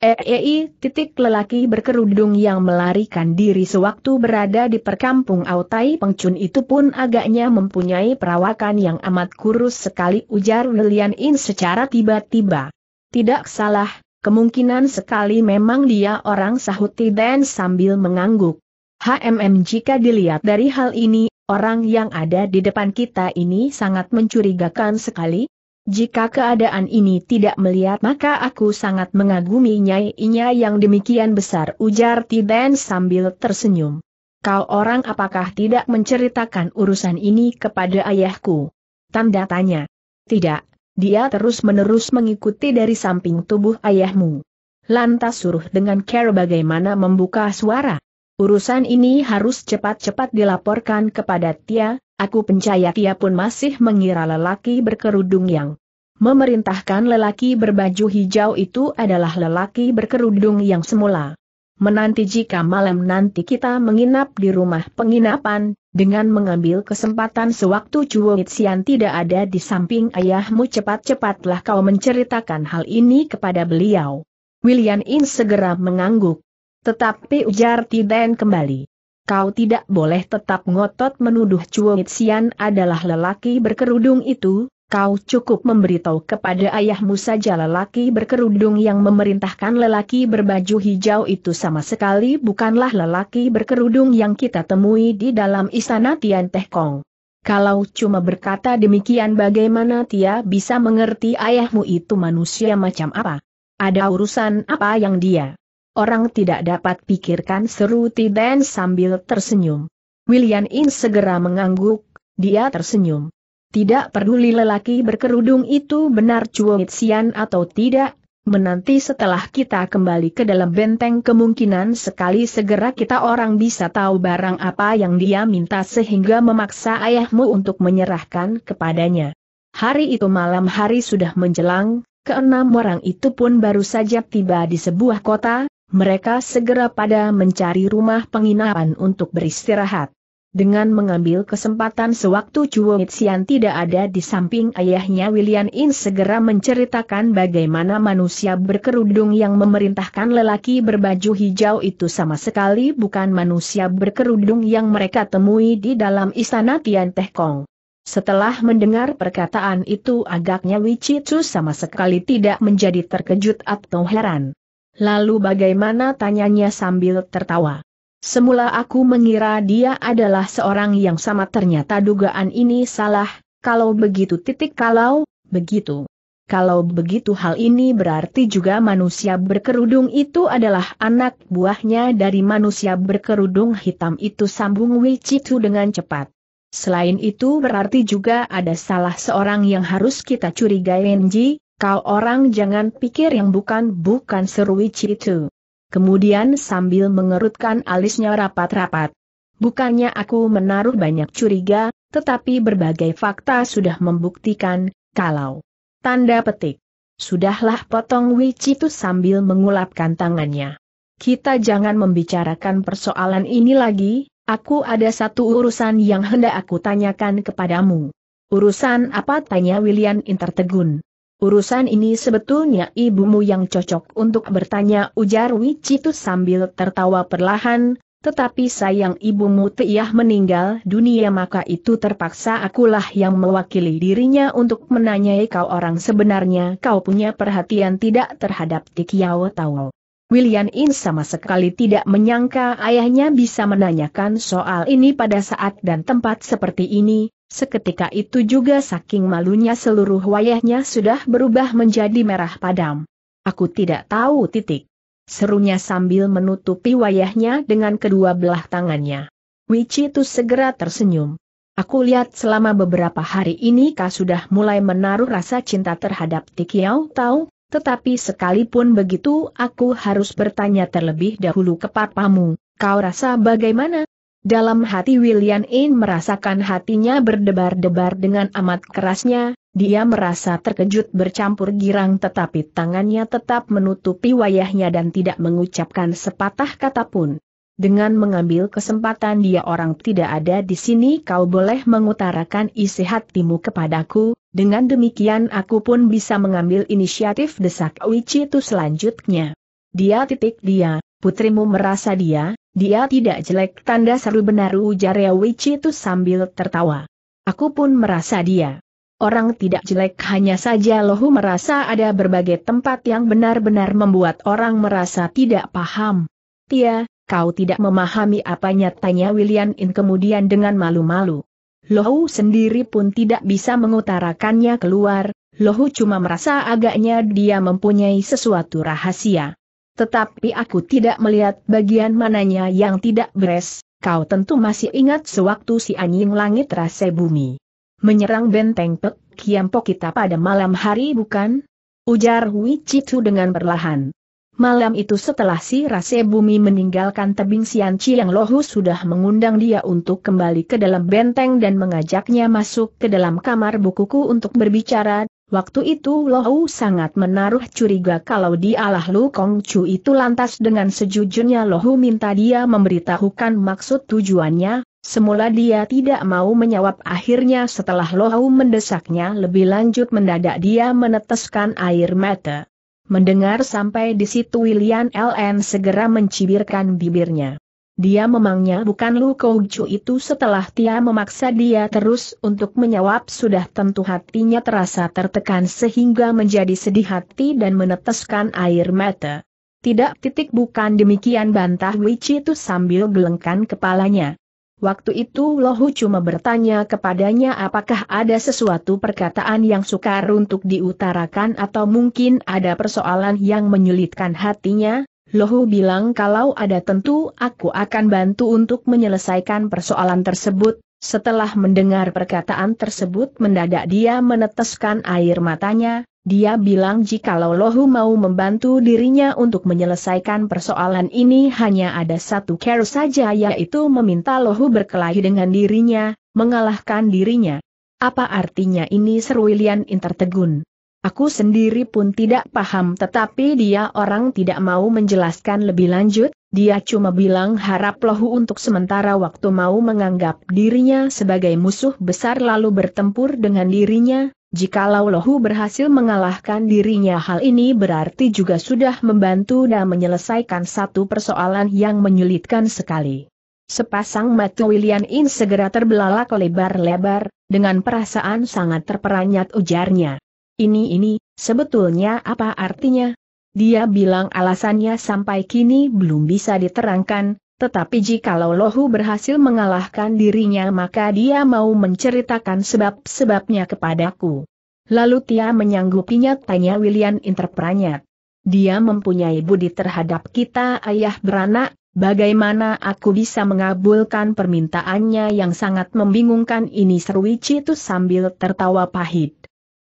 EEI eh, eh, eh, titik lelaki berkerudung yang melarikan diri sewaktu berada di perkampung Autai Pengcun itu pun agaknya mempunyai perawakan yang amat kurus sekali ujar Lilian In secara tiba-tiba. Tidak salah, Kemungkinan sekali memang dia orang sahuti dan sambil mengangguk. HMM jika dilihat dari hal ini, orang yang ada di depan kita ini sangat mencurigakan sekali. Jika keadaan ini tidak melihat maka aku sangat mengagumi nyai-nya yang demikian besar ujar Tiden sambil tersenyum. Kau orang apakah tidak menceritakan urusan ini kepada ayahku? Tanda tanya. Tidak, dia terus-menerus mengikuti dari samping tubuh ayahmu. Lantas suruh dengan care bagaimana membuka suara. Urusan ini harus cepat-cepat dilaporkan kepada Tia, aku percaya Tia pun masih mengira lelaki berkerudung yang memerintahkan lelaki berbaju hijau itu adalah lelaki berkerudung yang semula. Menanti jika malam nanti kita menginap di rumah penginapan, dengan mengambil kesempatan sewaktu Chuo Xian tidak ada di samping ayahmu cepat-cepatlah kau menceritakan hal ini kepada beliau. William In segera mengangguk. Tetapi ujar Tiden kembali. Kau tidak boleh tetap ngotot menuduh Chuo Xian adalah lelaki berkerudung itu, Kau cukup memberitahu kepada ayahmu saja lelaki berkerudung yang memerintahkan lelaki berbaju hijau itu sama sekali bukanlah lelaki berkerudung yang kita temui di dalam istana Tian Teh Kong. Kalau cuma berkata demikian bagaimana dia bisa mengerti ayahmu itu manusia macam apa? Ada urusan apa yang dia? Orang tidak dapat pikirkan seru Tiden sambil tersenyum. William In segera mengangguk, dia tersenyum. Tidak peduli lelaki berkerudung itu benar sian atau tidak, menanti setelah kita kembali ke dalam benteng kemungkinan sekali segera kita orang bisa tahu barang apa yang dia minta sehingga memaksa ayahmu untuk menyerahkan kepadanya. Hari itu malam hari sudah menjelang, Keenam orang itu pun baru saja tiba di sebuah kota, mereka segera pada mencari rumah penginapan untuk beristirahat dengan mengambil kesempatan sewaktu Chuo Xian tidak ada di samping ayahnya William In segera menceritakan bagaimana manusia berkerudung yang memerintahkan lelaki berbaju hijau itu sama sekali bukan manusia berkerudung yang mereka temui di dalam istana Tian Teh Kong. Setelah mendengar perkataan itu agaknya Chu sama sekali tidak menjadi terkejut atau heran. Lalu bagaimana tanyanya sambil tertawa. Semula aku mengira dia adalah seorang yang sama ternyata dugaan ini salah, kalau begitu titik kalau, begitu. Kalau begitu hal ini berarti juga manusia berkerudung itu adalah anak buahnya dari manusia berkerudung hitam itu sambung Wicitu dengan cepat. Selain itu berarti juga ada salah seorang yang harus kita curigai Enji, kau orang jangan pikir yang bukan-bukan seru Wicitu. Kemudian sambil mengerutkan alisnya rapat-rapat. Bukannya aku menaruh banyak curiga, tetapi berbagai fakta sudah membuktikan, kalau tanda petik. Sudahlah potong Wicitus sambil mengulapkan tangannya. Kita jangan membicarakan persoalan ini lagi, aku ada satu urusan yang hendak aku tanyakan kepadamu. Urusan apa tanya William Intertegun. Urusan ini sebetulnya ibumu yang cocok untuk bertanya ujar itu sambil tertawa perlahan, tetapi sayang ibumu Tiah meninggal dunia maka itu terpaksa akulah yang mewakili dirinya untuk menanyai kau orang sebenarnya kau punya perhatian tidak terhadap Tikiao Tao. William In sama sekali tidak menyangka ayahnya bisa menanyakan soal ini pada saat dan tempat seperti ini, Seketika itu juga saking malunya seluruh wayahnya sudah berubah menjadi merah padam. Aku tidak tahu titik. Serunya sambil menutupi wayahnya dengan kedua belah tangannya. Wichi itu segera tersenyum. Aku lihat selama beberapa hari ini kau sudah mulai menaruh rasa cinta terhadap Tikiau tahu? tetapi sekalipun begitu aku harus bertanya terlebih dahulu ke papamu, kau rasa bagaimana? Dalam hati William In merasakan hatinya berdebar-debar dengan amat kerasnya, dia merasa terkejut bercampur girang tetapi tangannya tetap menutupi wayahnya dan tidak mengucapkan sepatah kata pun. Dengan mengambil kesempatan dia orang tidak ada di sini kau boleh mengutarakan isi hatimu kepadaku, dengan demikian aku pun bisa mengambil inisiatif desak Wici itu selanjutnya. Dia titik dia, putrimu merasa dia, dia tidak jelek tanda seru benar ujar itu sambil tertawa. Aku pun merasa dia. Orang tidak jelek hanya saja lohu merasa ada berbagai tempat yang benar-benar membuat orang merasa tidak paham. Tia, kau tidak memahami apanya tanya William In kemudian dengan malu-malu. Lohu sendiri pun tidak bisa mengutarakannya keluar, Lohu cuma merasa agaknya dia mempunyai sesuatu rahasia. Tetapi aku tidak melihat bagian mananya yang tidak beres, kau tentu masih ingat sewaktu si anjing langit rase bumi. Menyerang benteng Pek Kiampo kita pada malam hari bukan? Ujar Wicitu dengan perlahan. Malam itu setelah si Rase Bumi meninggalkan tebing Sianci yang lohu sudah mengundang dia untuk kembali ke dalam benteng dan mengajaknya masuk ke dalam kamar bukuku untuk berbicara, Waktu itu Lohu sangat menaruh curiga kalau dialah Lu Kong Chu itu lantas dengan sejujurnya Lohu minta dia memberitahukan maksud tujuannya, semula dia tidak mau menjawab akhirnya setelah Lohu mendesaknya lebih lanjut mendadak dia meneteskan air mata. Mendengar sampai di situ William LN segera mencibirkan bibirnya. Dia memangnya bukan Lu Kouju itu setelah Tia memaksa dia terus untuk menjawab sudah tentu hatinya terasa tertekan sehingga menjadi sedih hati dan meneteskan air mata. Tidak titik bukan demikian bantah Wici itu sambil gelengkan kepalanya. Waktu itu Lohu cuma bertanya kepadanya apakah ada sesuatu perkataan yang sukar untuk diutarakan atau mungkin ada persoalan yang menyulitkan hatinya, Lohu bilang kalau ada tentu aku akan bantu untuk menyelesaikan persoalan tersebut, setelah mendengar perkataan tersebut mendadak dia meneteskan air matanya, dia bilang jikalau Lohu mau membantu dirinya untuk menyelesaikan persoalan ini hanya ada satu care saja yaitu meminta Lohu berkelahi dengan dirinya, mengalahkan dirinya. Apa artinya ini seru William Intertegun? Aku sendiri pun tidak paham tetapi dia orang tidak mau menjelaskan lebih lanjut, dia cuma bilang harap lohu untuk sementara waktu mau menganggap dirinya sebagai musuh besar lalu bertempur dengan dirinya, jikalau lohu berhasil mengalahkan dirinya hal ini berarti juga sudah membantu dan menyelesaikan satu persoalan yang menyulitkan sekali. Sepasang mata William In segera terbelalak lebar-lebar, dengan perasaan sangat terperanjat ujarnya. Ini ini, sebetulnya apa artinya? Dia bilang alasannya sampai kini belum bisa diterangkan, tetapi jikalau Lohu berhasil mengalahkan dirinya maka dia mau menceritakan sebab-sebabnya kepadaku. Lalu Tia menyanggupinya tanya William Interpranyat. Dia mempunyai budi terhadap kita ayah beranak, bagaimana aku bisa mengabulkan permintaannya yang sangat membingungkan ini seru itu sambil tertawa pahit.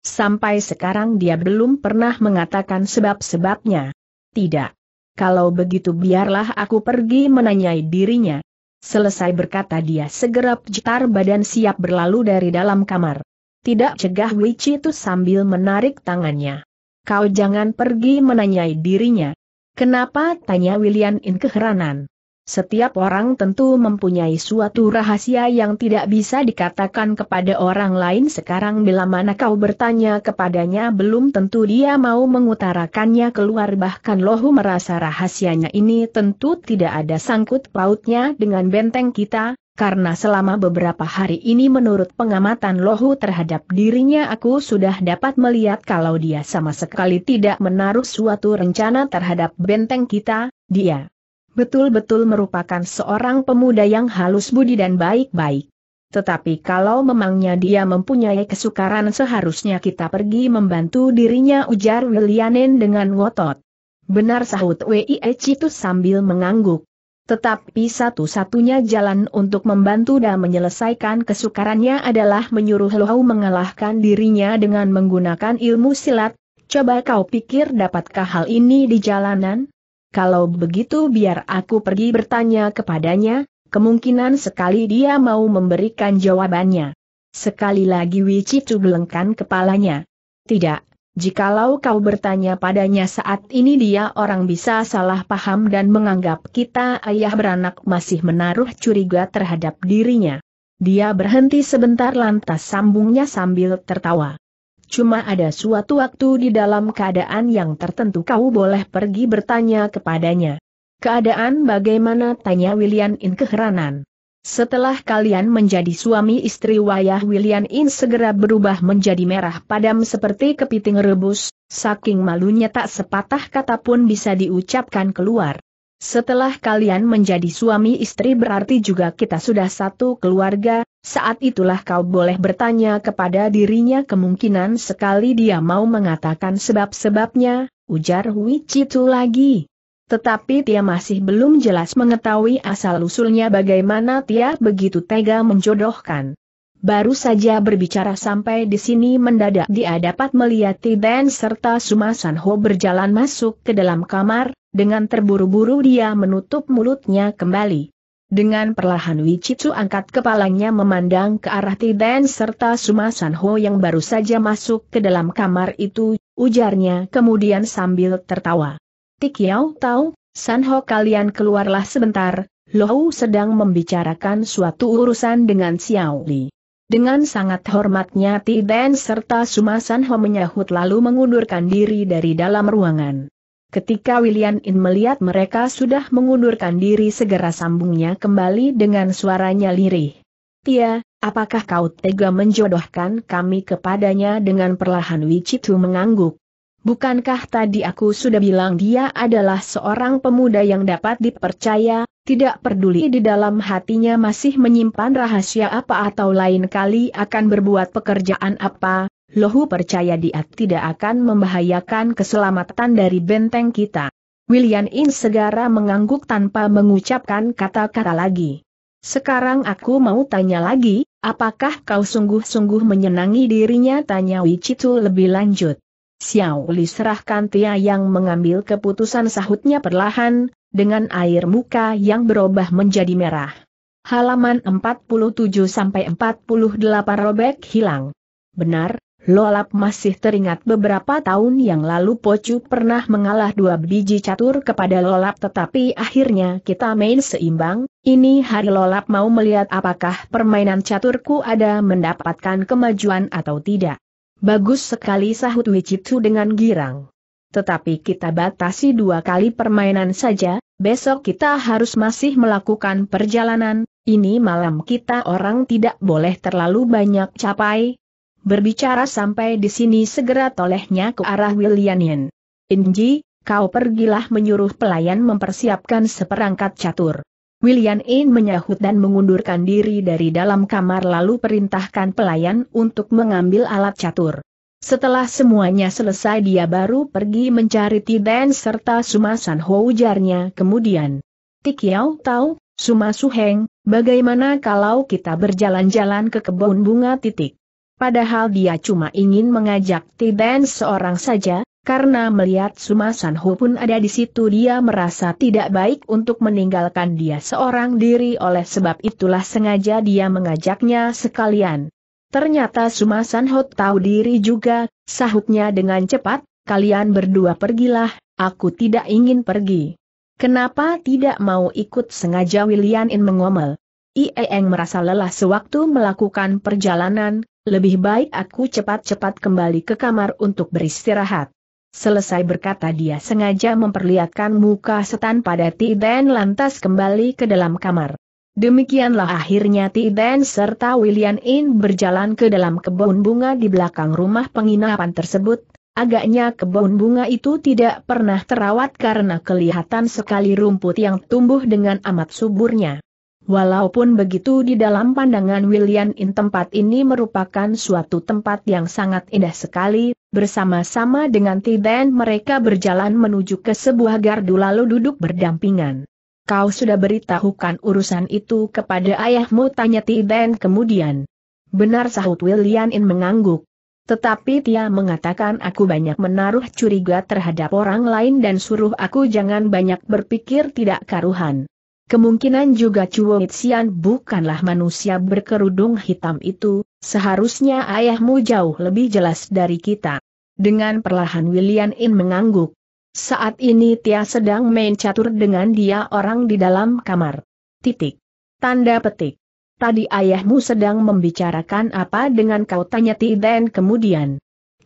Sampai sekarang dia belum pernah mengatakan sebab-sebabnya. Tidak. Kalau begitu biarlah aku pergi menanyai dirinya. Selesai berkata dia segera jetar badan siap berlalu dari dalam kamar. Tidak cegah Wichi itu sambil menarik tangannya. Kau jangan pergi menanyai dirinya. Kenapa? tanya William In keheranan. Setiap orang tentu mempunyai suatu rahasia yang tidak bisa dikatakan kepada orang lain sekarang bila mana kau bertanya kepadanya belum tentu dia mau mengutarakannya keluar bahkan lohu merasa rahasianya ini tentu tidak ada sangkut pautnya dengan benteng kita, karena selama beberapa hari ini menurut pengamatan lohu terhadap dirinya aku sudah dapat melihat kalau dia sama sekali tidak menaruh suatu rencana terhadap benteng kita, dia betul-betul merupakan seorang pemuda yang halus budi dan baik-baik. Tetapi kalau memangnya dia mempunyai kesukaran seharusnya kita pergi membantu dirinya ujar Wilianen dengan ngotot. Benar sahut Wiec itu sambil mengangguk. Tetapi satu-satunya jalan untuk membantu dan menyelesaikan kesukarannya adalah menyuruh Lohau mengalahkan dirinya dengan menggunakan ilmu silat. Coba kau pikir dapatkah hal ini di jalanan? Kalau begitu biar aku pergi bertanya kepadanya, kemungkinan sekali dia mau memberikan jawabannya. Sekali lagi Wicitu gelengkan kepalanya. Tidak, Jikalau kau bertanya padanya saat ini dia orang bisa salah paham dan menganggap kita ayah beranak masih menaruh curiga terhadap dirinya. Dia berhenti sebentar lantas sambungnya sambil tertawa. Cuma ada suatu waktu di dalam keadaan yang tertentu kau boleh pergi bertanya kepadanya. Keadaan bagaimana tanya William In keheranan. Setelah kalian menjadi suami istri wayah William In segera berubah menjadi merah padam seperti kepiting rebus, saking malunya tak sepatah kata pun bisa diucapkan keluar. Setelah kalian menjadi suami istri berarti juga kita sudah satu keluarga, saat itulah kau boleh bertanya kepada dirinya kemungkinan sekali dia mau mengatakan sebab-sebabnya, ujar Hui Chitu lagi. Tetapi dia masih belum jelas mengetahui asal-usulnya bagaimana dia begitu tega menjodohkan. Baru saja berbicara sampai di sini mendadak dia dapat melihat Tiben serta Sumasan Ho berjalan masuk ke dalam kamar, dengan terburu-buru dia menutup mulutnya kembali. Dengan perlahan Wicitsu angkat kepalanya memandang ke arah Tiden serta Suma Sanho yang baru saja masuk ke dalam kamar itu, ujarnya kemudian sambil tertawa. Tikiau tahu, Sanho kalian keluarlah sebentar, Lohu sedang membicarakan suatu urusan dengan Xiao Li. Dengan sangat hormatnya Tiden serta Suma Sanho menyahut lalu mengundurkan diri dari dalam ruangan. Ketika William In melihat mereka sudah mengundurkan diri segera sambungnya kembali dengan suaranya lirih. Tia, apakah kau tega menjodohkan kami kepadanya dengan perlahan Wicitu mengangguk? Bukankah tadi aku sudah bilang dia adalah seorang pemuda yang dapat dipercaya, tidak peduli di dalam hatinya masih menyimpan rahasia apa atau lain kali akan berbuat pekerjaan apa, Lohu percaya dia tidak akan membahayakan keselamatan dari benteng kita. William In segera mengangguk tanpa mengucapkan kata-kata lagi. Sekarang aku mau tanya lagi, apakah kau sungguh-sungguh menyenangi dirinya? Tanya Wicitu lebih lanjut. Xiao Li serahkan Tia yang mengambil keputusan sahutnya perlahan, dengan air muka yang berubah menjadi merah. Halaman 47-48 robek hilang. Benar, Lolap masih teringat beberapa tahun yang lalu Pocu pernah mengalah dua biji catur kepada Lolap tetapi akhirnya kita main seimbang, ini hari Lolap mau melihat apakah permainan caturku ada mendapatkan kemajuan atau tidak. Bagus sekali sahut Wicitu dengan girang. Tetapi kita batasi dua kali permainan saja, besok kita harus masih melakukan perjalanan, ini malam kita orang tidak boleh terlalu banyak capai, Berbicara sampai di sini segera tolehnya ke arah Wilianin. Inji, kau pergilah menyuruh pelayan mempersiapkan seperangkat catur. William In menyahut dan mengundurkan diri dari dalam kamar lalu perintahkan pelayan untuk mengambil alat catur. Setelah semuanya selesai dia baru pergi mencari Tiden serta Suma San Ho ujarnya kemudian. Tikiau tahu, Suma Suheng, bagaimana kalau kita berjalan-jalan ke kebun bunga titik. Padahal dia cuma ingin mengajak Tiben seorang saja, karena melihat Sumasan Hu pun ada di situ dia merasa tidak baik untuk meninggalkan dia seorang diri oleh sebab itulah sengaja dia mengajaknya sekalian. Ternyata Sumasan Hu tahu diri juga, sahutnya dengan cepat, kalian berdua pergilah, aku tidak ingin pergi. Kenapa tidak mau ikut sengaja William In mengomel? Ieng merasa lelah sewaktu melakukan perjalanan, lebih baik aku cepat-cepat kembali ke kamar untuk beristirahat. Selesai berkata dia sengaja memperlihatkan muka setan pada Tiden lantas kembali ke dalam kamar. Demikianlah akhirnya Tiden serta William In berjalan ke dalam kebun bunga di belakang rumah penginapan tersebut. Agaknya kebun bunga itu tidak pernah terawat karena kelihatan sekali rumput yang tumbuh dengan amat suburnya. Walaupun begitu di dalam pandangan William In tempat ini merupakan suatu tempat yang sangat indah sekali, bersama-sama dengan Tiden mereka berjalan menuju ke sebuah gardu lalu duduk berdampingan. Kau sudah beritahukan urusan itu kepada ayahmu tanya Tiden kemudian. Benar sahut William In mengangguk. Tetapi dia mengatakan aku banyak menaruh curiga terhadap orang lain dan suruh aku jangan banyak berpikir tidak karuhan. Kemungkinan juga Chuo Xian bukanlah manusia berkerudung hitam itu, seharusnya ayahmu jauh lebih jelas dari kita. Dengan perlahan William In mengangguk. Saat ini Tia sedang main catur dengan dia orang di dalam kamar. Titik. Tanda petik. Tadi ayahmu sedang membicarakan apa dengan kau tanya Ti kemudian.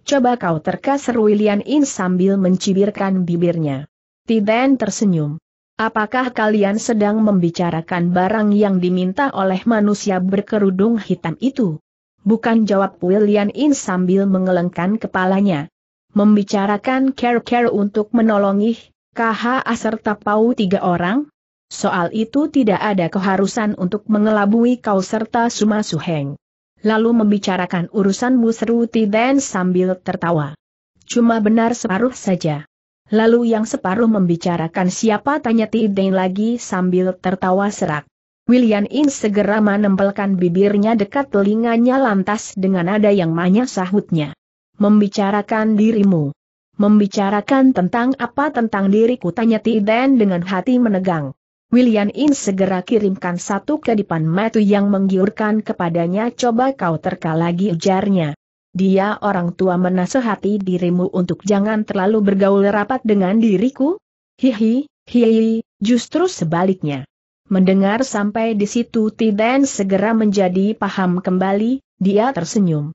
Coba kau terkasar William In sambil mencibirkan bibirnya. Ti tersenyum. Apakah kalian sedang membicarakan barang yang diminta oleh manusia berkerudung hitam itu? Bukan jawab William In sambil mengelengkan kepalanya. Membicarakan care-care untuk menolongi KHA serta Pau tiga orang? Soal itu tidak ada keharusan untuk mengelabui kau serta Suma Suheng. Lalu membicarakan urusan seru Tiden sambil tertawa. Cuma benar separuh saja. Lalu yang separuh membicarakan siapa tanya Tideng lagi sambil tertawa serak. William In segera menempelkan bibirnya dekat telinganya lantas dengan nada yang manya sahutnya. Membicarakan dirimu. Membicarakan tentang apa tentang diriku tanya Tidane dengan hati menegang. William In segera kirimkan satu kedipan matu yang menggiurkan kepadanya coba kau terka lagi ujarnya dia orang tua menasehati dirimu untuk jangan terlalu bergaul rapat dengan diriku? Hihi, hihi, justru sebaliknya. Mendengar sampai di situ Tiden segera menjadi paham kembali, dia tersenyum.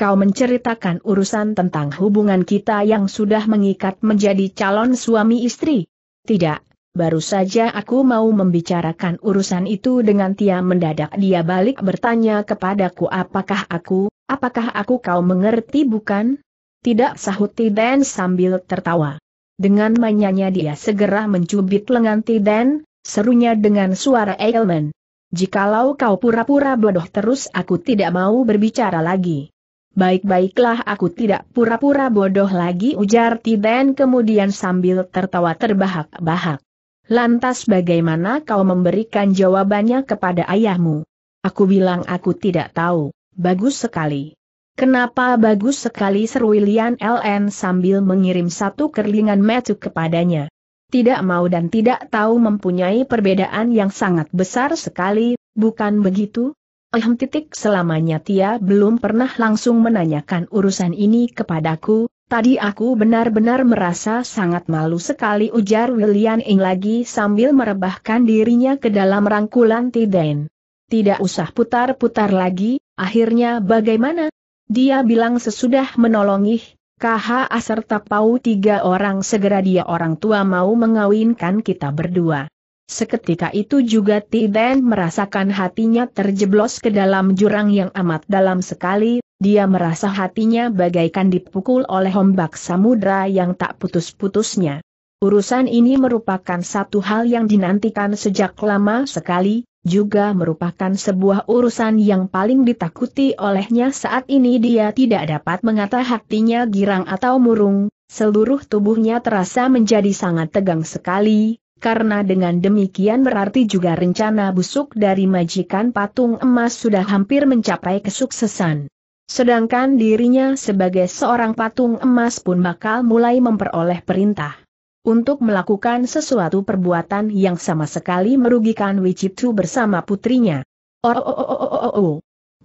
Kau menceritakan urusan tentang hubungan kita yang sudah mengikat menjadi calon suami istri? Tidak, Baru saja aku mau membicarakan urusan itu dengan Tia mendadak dia balik bertanya kepadaku apakah aku, Apakah aku kau mengerti bukan? Tidak sahut Tiden sambil tertawa. Dengan manyanya dia segera mencubit lengan Tiden, serunya dengan suara Eilman. Jikalau kau pura-pura bodoh terus aku tidak mau berbicara lagi. Baik-baiklah aku tidak pura-pura bodoh lagi ujar Tiden kemudian sambil tertawa terbahak-bahak. Lantas bagaimana kau memberikan jawabannya kepada ayahmu? Aku bilang aku tidak tahu. Bagus sekali. Kenapa bagus sekali seru Lian LN sambil mengirim satu kerlingan metu kepadanya. Tidak mau dan tidak tahu mempunyai perbedaan yang sangat besar sekali, bukan begitu? Ehm titik selamanya Tia belum pernah langsung menanyakan urusan ini kepadaku, tadi aku benar-benar merasa sangat malu sekali ujar William Ing lagi sambil merebahkan dirinya ke dalam rangkulan Tiden. Tidak usah putar-putar lagi, akhirnya bagaimana? Dia bilang sesudah menolongi KHA serta Pau tiga orang segera dia orang tua mau mengawinkan kita berdua. Seketika itu juga Tiden merasakan hatinya terjeblos ke dalam jurang yang amat dalam sekali, dia merasa hatinya bagaikan dipukul oleh ombak samudra yang tak putus-putusnya. Urusan ini merupakan satu hal yang dinantikan sejak lama sekali, juga merupakan sebuah urusan yang paling ditakuti olehnya saat ini dia tidak dapat mengata hatinya girang atau murung, seluruh tubuhnya terasa menjadi sangat tegang sekali, karena dengan demikian berarti juga rencana busuk dari majikan patung emas sudah hampir mencapai kesuksesan. Sedangkan dirinya sebagai seorang patung emas pun bakal mulai memperoleh perintah untuk melakukan sesuatu perbuatan yang sama sekali merugikan Wicitru bersama putrinya. Oh, oh, oh, oh, oh, oh, oh.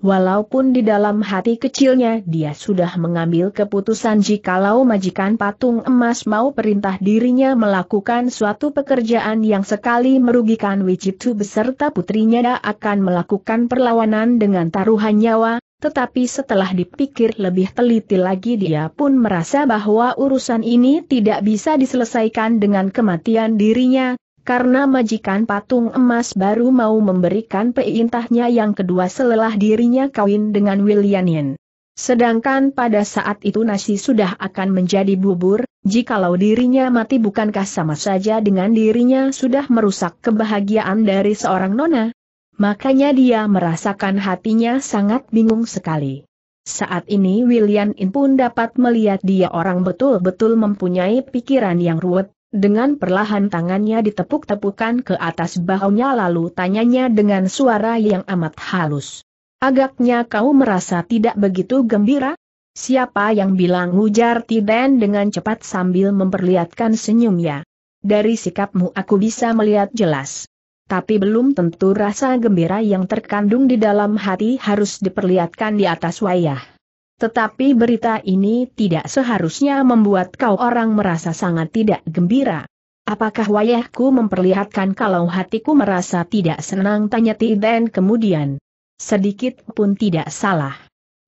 Walaupun di dalam hati kecilnya dia sudah mengambil keputusan jikalau majikan patung emas mau perintah dirinya melakukan suatu pekerjaan yang sekali merugikan Wicitu beserta putrinya akan melakukan perlawanan dengan taruhan nyawa, tetapi setelah dipikir lebih teliti lagi dia pun merasa bahwa urusan ini tidak bisa diselesaikan dengan kematian dirinya, karena majikan patung emas baru mau memberikan perintahnya yang kedua selelah dirinya kawin dengan Wilianin. Sedangkan pada saat itu nasi sudah akan menjadi bubur, jikalau dirinya mati bukankah sama saja dengan dirinya sudah merusak kebahagiaan dari seorang nona? makanya dia merasakan hatinya sangat bingung sekali. Saat ini William In pun dapat melihat dia orang betul-betul mempunyai pikiran yang ruwet, dengan perlahan tangannya ditepuk-tepukan ke atas bahunya lalu tanyanya dengan suara yang amat halus. Agaknya kau merasa tidak begitu gembira? Siapa yang bilang ujar Tiden dengan cepat sambil memperlihatkan senyumnya. Dari sikapmu aku bisa melihat jelas tapi belum tentu rasa gembira yang terkandung di dalam hati harus diperlihatkan di atas wayah. Tetapi berita ini tidak seharusnya membuat kau orang merasa sangat tidak gembira. Apakah wayahku memperlihatkan kalau hatiku merasa tidak senang tanya Tiden kemudian? Sedikit pun tidak salah.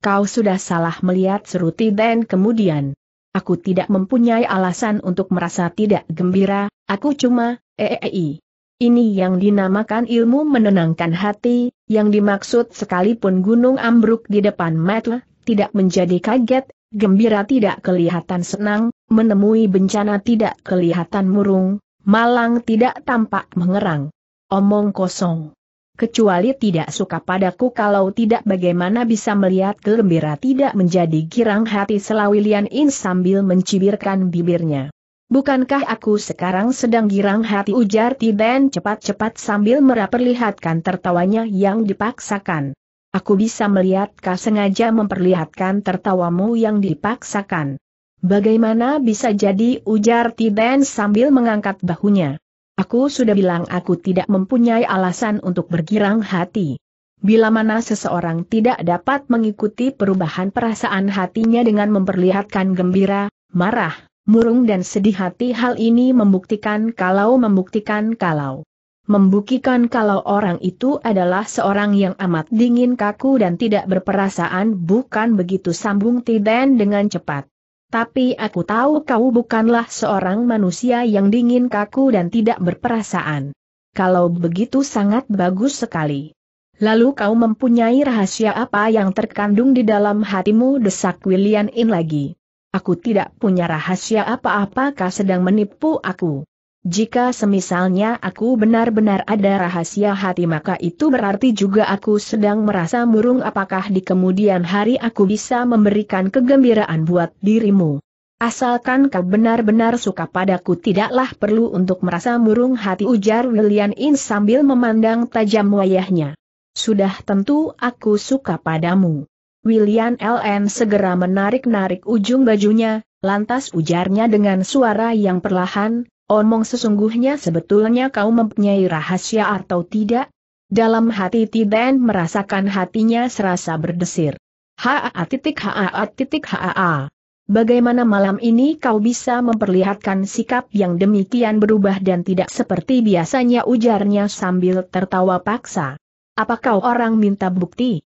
Kau sudah salah melihat seru Tiden kemudian. Aku tidak mempunyai alasan untuk merasa tidak gembira, aku cuma, -e -e ini yang dinamakan ilmu menenangkan hati, yang dimaksud sekalipun gunung ambruk di depan mata, tidak menjadi kaget, gembira tidak kelihatan senang, menemui bencana tidak kelihatan murung, malang tidak tampak mengerang. Omong kosong. Kecuali tidak suka padaku kalau tidak bagaimana bisa melihat gembira tidak menjadi girang hati selawilian in sambil mencibirkan bibirnya. Bukankah aku sekarang sedang girang hati ujar Tiben cepat-cepat sambil meraperlihatkan tertawanya yang dipaksakan. Aku bisa melihat kau sengaja memperlihatkan tertawamu yang dipaksakan. Bagaimana bisa jadi ujar Tiben sambil mengangkat bahunya. Aku sudah bilang aku tidak mempunyai alasan untuk bergirang hati. Bila mana seseorang tidak dapat mengikuti perubahan perasaan hatinya dengan memperlihatkan gembira, marah, murung dan sedih hati hal ini membuktikan kalau membuktikan kalau. Membuktikan kalau orang itu adalah seorang yang amat dingin kaku dan tidak berperasaan bukan begitu sambung Tiden dengan cepat. Tapi aku tahu kau bukanlah seorang manusia yang dingin kaku dan tidak berperasaan. Kalau begitu sangat bagus sekali. Lalu kau mempunyai rahasia apa yang terkandung di dalam hatimu desak William In lagi. Aku tidak punya rahasia apa-apa kau sedang menipu aku. Jika semisalnya aku benar-benar ada rahasia hati maka itu berarti juga aku sedang merasa murung apakah di kemudian hari aku bisa memberikan kegembiraan buat dirimu. Asalkan kau benar-benar suka padaku tidaklah perlu untuk merasa murung hati ujar William In sambil memandang tajam wayahnya. Sudah tentu aku suka padamu. William LN segera menarik-narik ujung bajunya, lantas ujarnya dengan suara yang perlahan, omong sesungguhnya sebetulnya kau mempunyai rahasia atau tidak? Dalam hati Tiden merasakan hatinya serasa berdesir. Haa titik haa titik haa. Bagaimana malam ini kau bisa memperlihatkan sikap yang demikian berubah dan tidak seperti biasanya ujarnya sambil tertawa paksa? Apa kau orang minta bukti?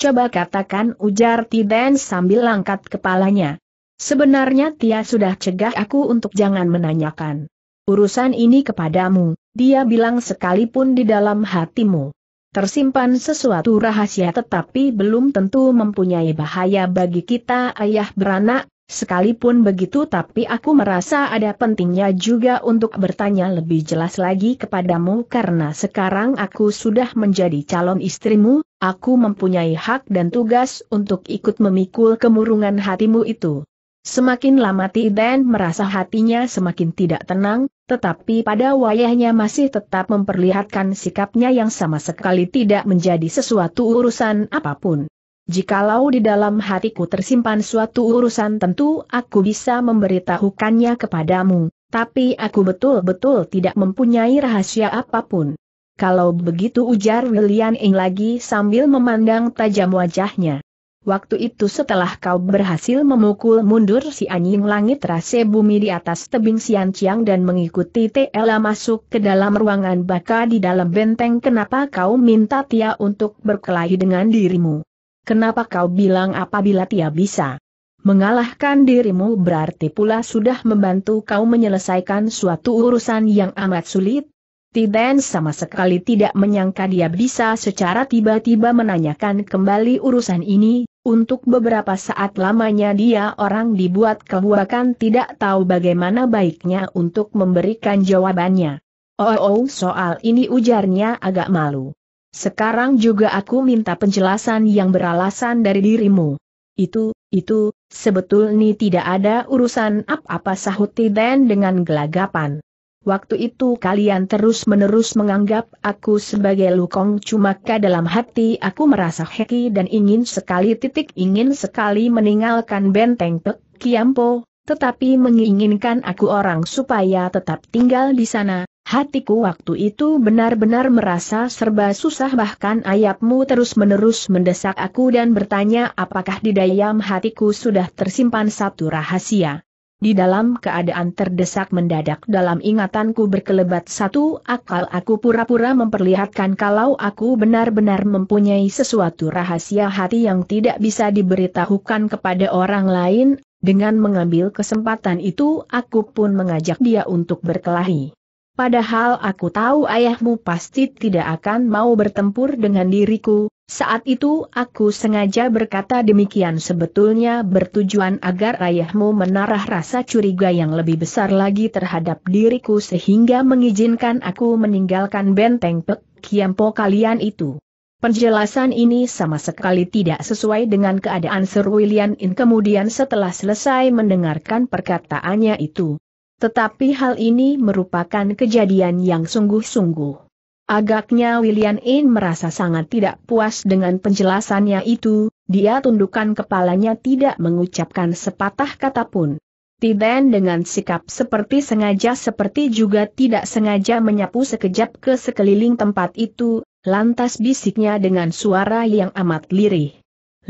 Coba katakan ujar Tiden sambil angkat kepalanya. Sebenarnya Tia sudah cegah aku untuk jangan menanyakan urusan ini kepadamu, dia bilang sekalipun di dalam hatimu. Tersimpan sesuatu rahasia tetapi belum tentu mempunyai bahaya bagi kita ayah beranak, Sekalipun begitu tapi aku merasa ada pentingnya juga untuk bertanya lebih jelas lagi kepadamu karena sekarang aku sudah menjadi calon istrimu, aku mempunyai hak dan tugas untuk ikut memikul kemurungan hatimu itu. Semakin lama Tiden merasa hatinya semakin tidak tenang, tetapi pada wayahnya masih tetap memperlihatkan sikapnya yang sama sekali tidak menjadi sesuatu urusan apapun. Jikalau di dalam hatiku tersimpan suatu urusan tentu aku bisa memberitahukannya kepadamu, tapi aku betul-betul tidak mempunyai rahasia apapun. Kalau begitu ujar William Ing lagi sambil memandang tajam wajahnya. Waktu itu setelah kau berhasil memukul mundur si anjing langit rase bumi di atas tebing Sianciang dan mengikuti Tela masuk ke dalam ruangan baka di dalam benteng kenapa kau minta Tia untuk berkelahi dengan dirimu? Kenapa kau bilang apabila dia bisa? Mengalahkan dirimu berarti pula sudah membantu kau menyelesaikan suatu urusan yang amat sulit? Tiden sama sekali tidak menyangka dia bisa secara tiba-tiba menanyakan kembali urusan ini, untuk beberapa saat lamanya dia orang dibuat kebuakan tidak tahu bagaimana baiknya untuk memberikan jawabannya. Oh, oh soal ini ujarnya agak malu. Sekarang juga aku minta penjelasan yang beralasan dari dirimu. Itu, itu, sebetulnya tidak ada urusan apa-apa sahut Tiden dengan gelagapan. Waktu itu kalian terus-menerus menganggap aku sebagai lukong cumaka dalam hati aku merasa heki dan ingin sekali titik ingin sekali meninggalkan benteng Pek Kiampo, tetapi menginginkan aku orang supaya tetap tinggal di sana, Hatiku waktu itu benar-benar merasa serba susah bahkan ayapmu terus-menerus mendesak aku dan bertanya apakah di dalam hatiku sudah tersimpan satu rahasia. Di dalam keadaan terdesak mendadak dalam ingatanku berkelebat satu akal aku pura-pura memperlihatkan kalau aku benar-benar mempunyai sesuatu rahasia hati yang tidak bisa diberitahukan kepada orang lain, dengan mengambil kesempatan itu aku pun mengajak dia untuk berkelahi. Padahal aku tahu ayahmu pasti tidak akan mau bertempur dengan diriku, saat itu aku sengaja berkata demikian sebetulnya bertujuan agar ayahmu menarah rasa curiga yang lebih besar lagi terhadap diriku sehingga mengizinkan aku meninggalkan benteng pek kiampo kalian itu. Penjelasan ini sama sekali tidak sesuai dengan keadaan Sir William In kemudian setelah selesai mendengarkan perkataannya itu. Tetapi hal ini merupakan kejadian yang sungguh-sungguh. Agaknya William In merasa sangat tidak puas dengan penjelasannya itu, dia tundukkan kepalanya tidak mengucapkan sepatah kata pun. Tiden dengan sikap seperti sengaja seperti juga tidak sengaja menyapu sekejap ke sekeliling tempat itu, lantas bisiknya dengan suara yang amat lirih.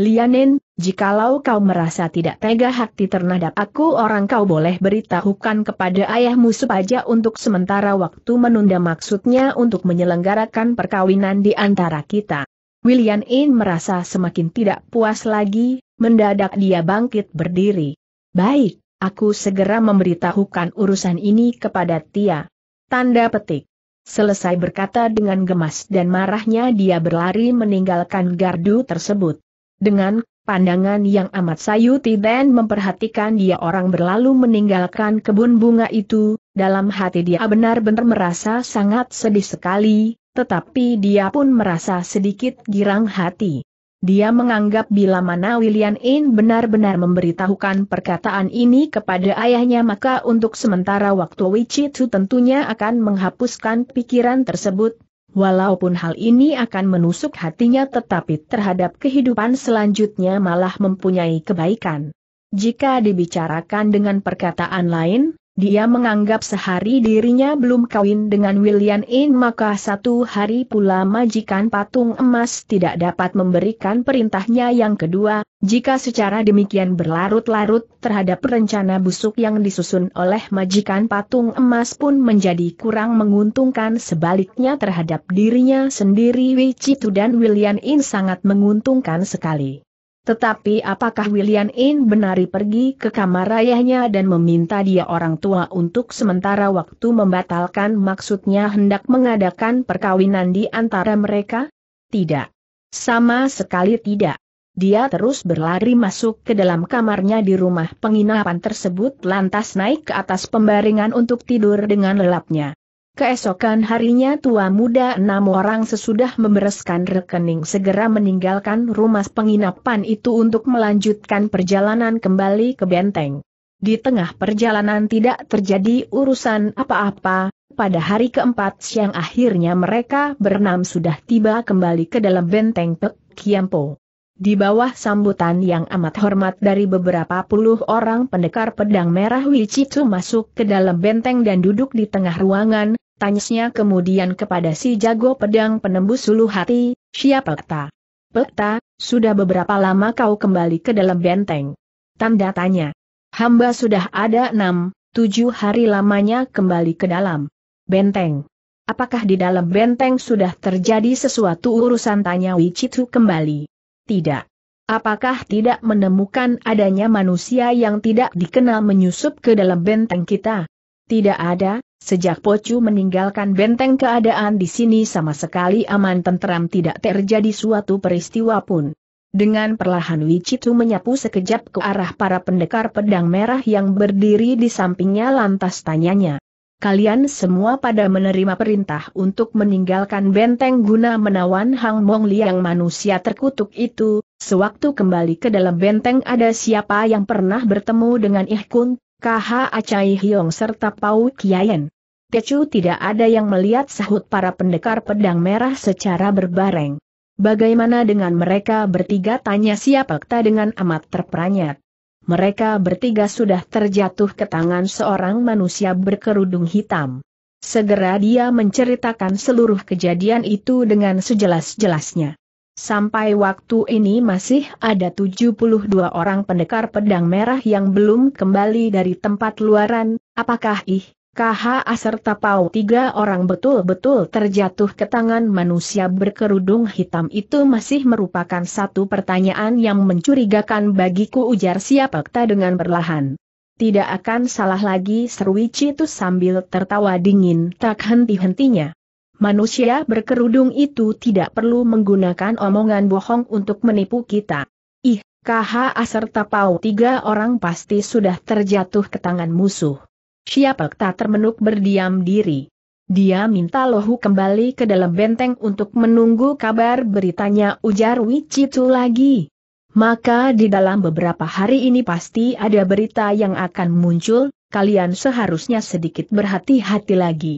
Lianin, jikalau kau merasa tidak tega hati terhadap aku orang kau boleh beritahukan kepada ayahmu supaya untuk sementara waktu menunda maksudnya untuk menyelenggarakan perkawinan di antara kita. William In merasa semakin tidak puas lagi, mendadak dia bangkit berdiri. Baik, aku segera memberitahukan urusan ini kepada Tia. Tanda petik. Selesai berkata dengan gemas dan marahnya dia berlari meninggalkan gardu tersebut. Dengan pandangan yang amat sayu, dan memperhatikan dia orang berlalu meninggalkan kebun bunga itu, dalam hati dia benar-benar merasa sangat sedih sekali, tetapi dia pun merasa sedikit girang hati. Dia menganggap bila mana William In benar-benar memberitahukan perkataan ini kepada ayahnya maka untuk sementara waktu Wichitu tentunya akan menghapuskan pikiran tersebut, Walaupun hal ini akan menusuk hatinya tetapi terhadap kehidupan selanjutnya malah mempunyai kebaikan. Jika dibicarakan dengan perkataan lain, dia menganggap sehari dirinya belum kawin dengan William In maka satu hari pula majikan patung emas tidak dapat memberikan perintahnya yang kedua, jika secara demikian berlarut-larut terhadap rencana busuk yang disusun oleh majikan patung emas pun menjadi kurang menguntungkan sebaliknya terhadap dirinya sendiri Wichitu dan William In sangat menguntungkan sekali. Tetapi apakah William In benari pergi ke kamar ayahnya dan meminta dia orang tua untuk sementara waktu membatalkan maksudnya hendak mengadakan perkawinan di antara mereka? Tidak. Sama sekali tidak. Dia terus berlari masuk ke dalam kamarnya di rumah penginapan tersebut lantas naik ke atas pembaringan untuk tidur dengan lelapnya. Keesokan harinya tua muda enam orang sesudah membereskan rekening segera meninggalkan rumah penginapan itu untuk melanjutkan perjalanan kembali ke benteng. Di tengah perjalanan tidak terjadi urusan apa-apa, pada hari keempat siang akhirnya mereka berenam sudah tiba kembali ke dalam benteng Pek Kiampo. Di bawah sambutan yang amat hormat dari beberapa puluh orang pendekar pedang merah Wicitu masuk ke dalam benteng dan duduk di tengah ruangan, tanyanya kemudian kepada si jago pedang penembus suluh hati, siapa Pekta? Peta, sudah beberapa lama kau kembali ke dalam benteng. Tanda tanya. Hamba sudah ada enam, tujuh hari lamanya kembali ke dalam benteng. Apakah di dalam benteng sudah terjadi sesuatu urusan tanya Wicitu kembali? tidak? Apakah tidak menemukan adanya manusia yang tidak dikenal menyusup ke dalam benteng kita? Tidak ada, sejak Pocu meninggalkan benteng keadaan di sini sama sekali aman tentram tidak terjadi suatu peristiwa pun. Dengan perlahan Wicitu menyapu sekejap ke arah para pendekar pedang merah yang berdiri di sampingnya lantas tanyanya kalian semua pada menerima perintah untuk meninggalkan benteng guna menawan Hang Mong Liang manusia terkutuk itu, sewaktu kembali ke dalam benteng ada siapa yang pernah bertemu dengan Ih Kun, KH Acai Hiong serta Pau Kiayen. Tecu tidak ada yang melihat sahut para pendekar pedang merah secara berbareng. Bagaimana dengan mereka bertiga tanya siapa kita dengan amat terperanyat mereka bertiga sudah terjatuh ke tangan seorang manusia berkerudung hitam. Segera dia menceritakan seluruh kejadian itu dengan sejelas-jelasnya. Sampai waktu ini masih ada 72 orang pendekar pedang merah yang belum kembali dari tempat luaran, apakah ih? KHA serta Pau tiga orang betul-betul terjatuh ke tangan manusia berkerudung hitam itu masih merupakan satu pertanyaan yang mencurigakan bagiku ujar siapakta dengan perlahan. Tidak akan salah lagi seru itu sambil tertawa dingin tak henti-hentinya. Manusia berkerudung itu tidak perlu menggunakan omongan bohong untuk menipu kita. Ih, KHA serta Pau tiga orang pasti sudah terjatuh ke tangan musuh. Siapa tak termenuk berdiam diri. Dia minta Lohu kembali ke dalam benteng untuk menunggu kabar beritanya ujar Wicitu lagi. Maka di dalam beberapa hari ini pasti ada berita yang akan muncul, kalian seharusnya sedikit berhati-hati lagi.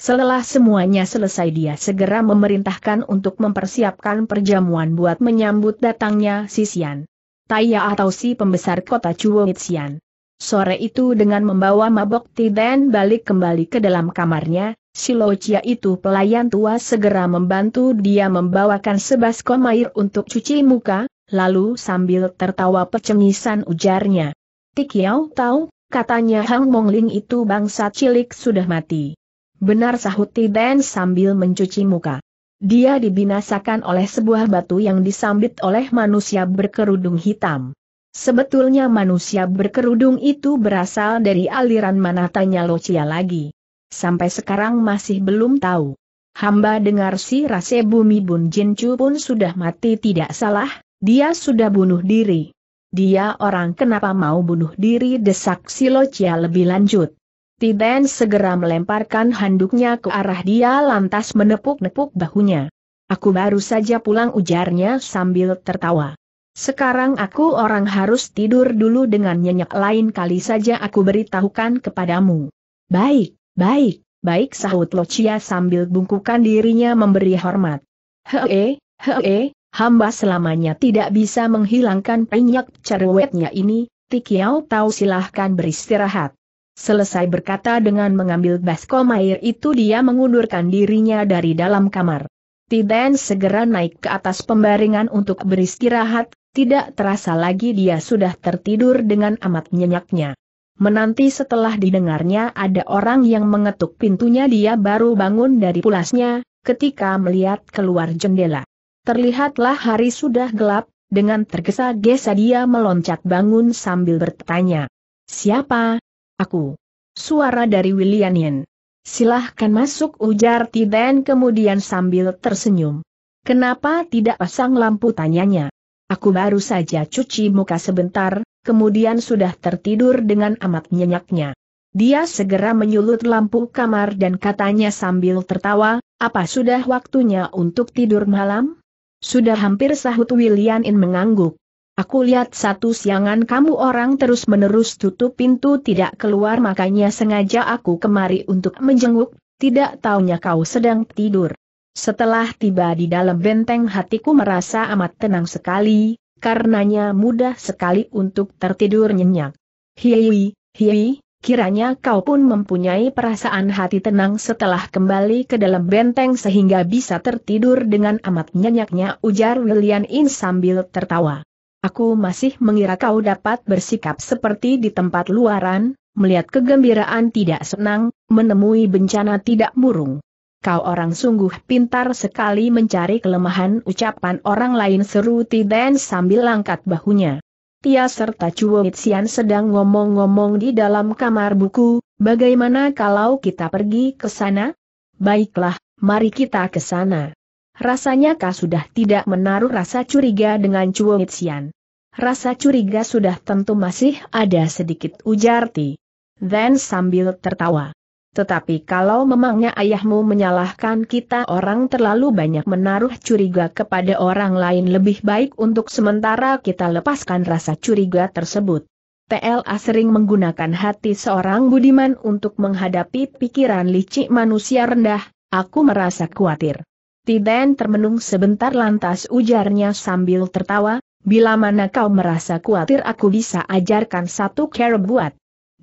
Setelah semuanya selesai dia segera memerintahkan untuk mempersiapkan perjamuan buat menyambut datangnya Sisian. Taya atau si pembesar kota Cuomitsian sore itu dengan membawa mabok Tiden balik kembali ke dalam kamarnya, si Locia itu pelayan tua segera membantu dia membawakan sebaskom air untuk cuci muka, lalu sambil tertawa pecengisan ujarnya. Tikiau tahu, katanya Hang Mongling itu bangsa cilik sudah mati. Benar sahut Tiden sambil mencuci muka. Dia dibinasakan oleh sebuah batu yang disambit oleh manusia berkerudung hitam. Sebetulnya manusia berkerudung itu berasal dari aliran mana tanya Locia lagi. Sampai sekarang masih belum tahu. Hamba dengar si Rase Bumi Bun Jincu pun sudah mati tidak salah, dia sudah bunuh diri. Dia orang kenapa mau bunuh diri desak si Locia lebih lanjut. Tiden segera melemparkan handuknya ke arah dia lantas menepuk-nepuk bahunya. Aku baru saja pulang ujarnya sambil tertawa. Sekarang aku orang harus tidur dulu dengan nyenyak lain kali saja aku beritahukan kepadamu. Baik, baik, baik sahut Locia sambil bungkukan dirinya memberi hormat. Hee, hee, hamba selamanya tidak bisa menghilangkan penyak cerwetnya ini, Tikiau tahu silahkan beristirahat. Selesai berkata dengan mengambil baskom air itu dia mengundurkan dirinya dari dalam kamar. Tiden segera naik ke atas pembaringan untuk beristirahat, tidak terasa lagi dia sudah tertidur dengan amat nyenyaknya. Menanti setelah didengarnya ada orang yang mengetuk pintunya dia baru bangun dari pulasnya, ketika melihat keluar jendela. Terlihatlah hari sudah gelap, dengan tergesa-gesa dia meloncat bangun sambil bertanya. Siapa? Aku. Suara dari Willianin. Silahkan masuk ujar Tiden kemudian sambil tersenyum. Kenapa tidak pasang lampu tanyanya? Aku baru saja cuci muka sebentar, kemudian sudah tertidur dengan amat nyenyaknya. Dia segera menyulut lampu kamar dan katanya sambil tertawa, apa sudah waktunya untuk tidur malam? Sudah hampir sahut William In mengangguk. Aku lihat satu siangan kamu orang terus-menerus tutup pintu tidak keluar makanya sengaja aku kemari untuk menjenguk, tidak taunya kau sedang tidur. Setelah tiba di dalam benteng hatiku merasa amat tenang sekali, karenanya mudah sekali untuk tertidur nyenyak. Hiwi, hiwi, kiranya kau pun mempunyai perasaan hati tenang setelah kembali ke dalam benteng sehingga bisa tertidur dengan amat nyenyaknya ujar Lilian In sambil tertawa. Aku masih mengira kau dapat bersikap seperti di tempat luaran, melihat kegembiraan tidak senang, menemui bencana tidak murung kau orang sungguh pintar sekali mencari kelemahan ucapan orang lain seru Tiden sambil langkat bahunya. Tia serta Chuo Xian sedang ngomong-ngomong di dalam kamar buku, bagaimana kalau kita pergi ke sana? Baiklah, mari kita ke sana. Rasanya kau sudah tidak menaruh rasa curiga dengan Chuo Xian. Rasa curiga sudah tentu masih ada sedikit ujar Ti. Then sambil tertawa. Tetapi kalau memangnya ayahmu menyalahkan kita orang terlalu banyak menaruh curiga kepada orang lain lebih baik untuk sementara kita lepaskan rasa curiga tersebut. TLA sering menggunakan hati seorang budiman untuk menghadapi pikiran licik manusia rendah, aku merasa khawatir. Tiden termenung sebentar lantas ujarnya sambil tertawa, bila mana kau merasa khawatir aku bisa ajarkan satu cara buat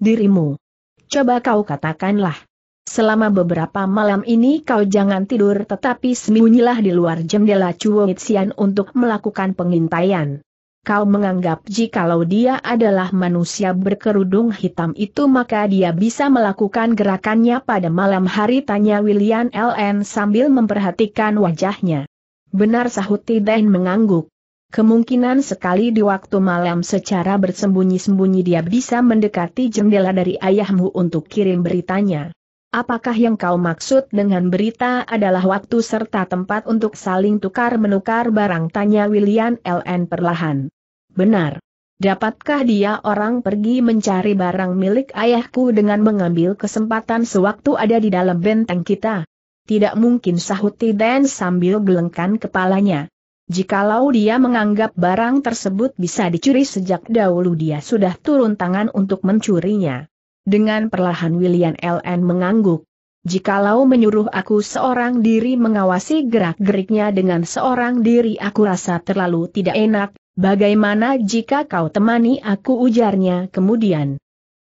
dirimu. Coba kau katakanlah. Selama beberapa malam ini kau jangan tidur tetapi sembunyilah di luar jendela Chuo untuk melakukan pengintaian. Kau menganggap jikalau dia adalah manusia berkerudung hitam itu maka dia bisa melakukan gerakannya pada malam hari tanya William LN sambil memperhatikan wajahnya. Benar sahut Tiden mengangguk. Kemungkinan sekali di waktu malam secara bersembunyi-sembunyi dia bisa mendekati jendela dari ayahmu untuk kirim beritanya. Apakah yang kau maksud dengan berita adalah waktu serta tempat untuk saling tukar-menukar barang? Tanya William LN perlahan. Benar. Dapatkah dia orang pergi mencari barang milik ayahku dengan mengambil kesempatan sewaktu ada di dalam benteng kita? Tidak mungkin sahut Dan sambil gelengkan kepalanya. Jikalau dia menganggap barang tersebut bisa dicuri sejak dahulu dia sudah turun tangan untuk mencurinya. Dengan perlahan William LN mengangguk. Jikalau menyuruh aku seorang diri mengawasi gerak-geriknya dengan seorang diri aku rasa terlalu tidak enak, bagaimana jika kau temani aku ujarnya kemudian.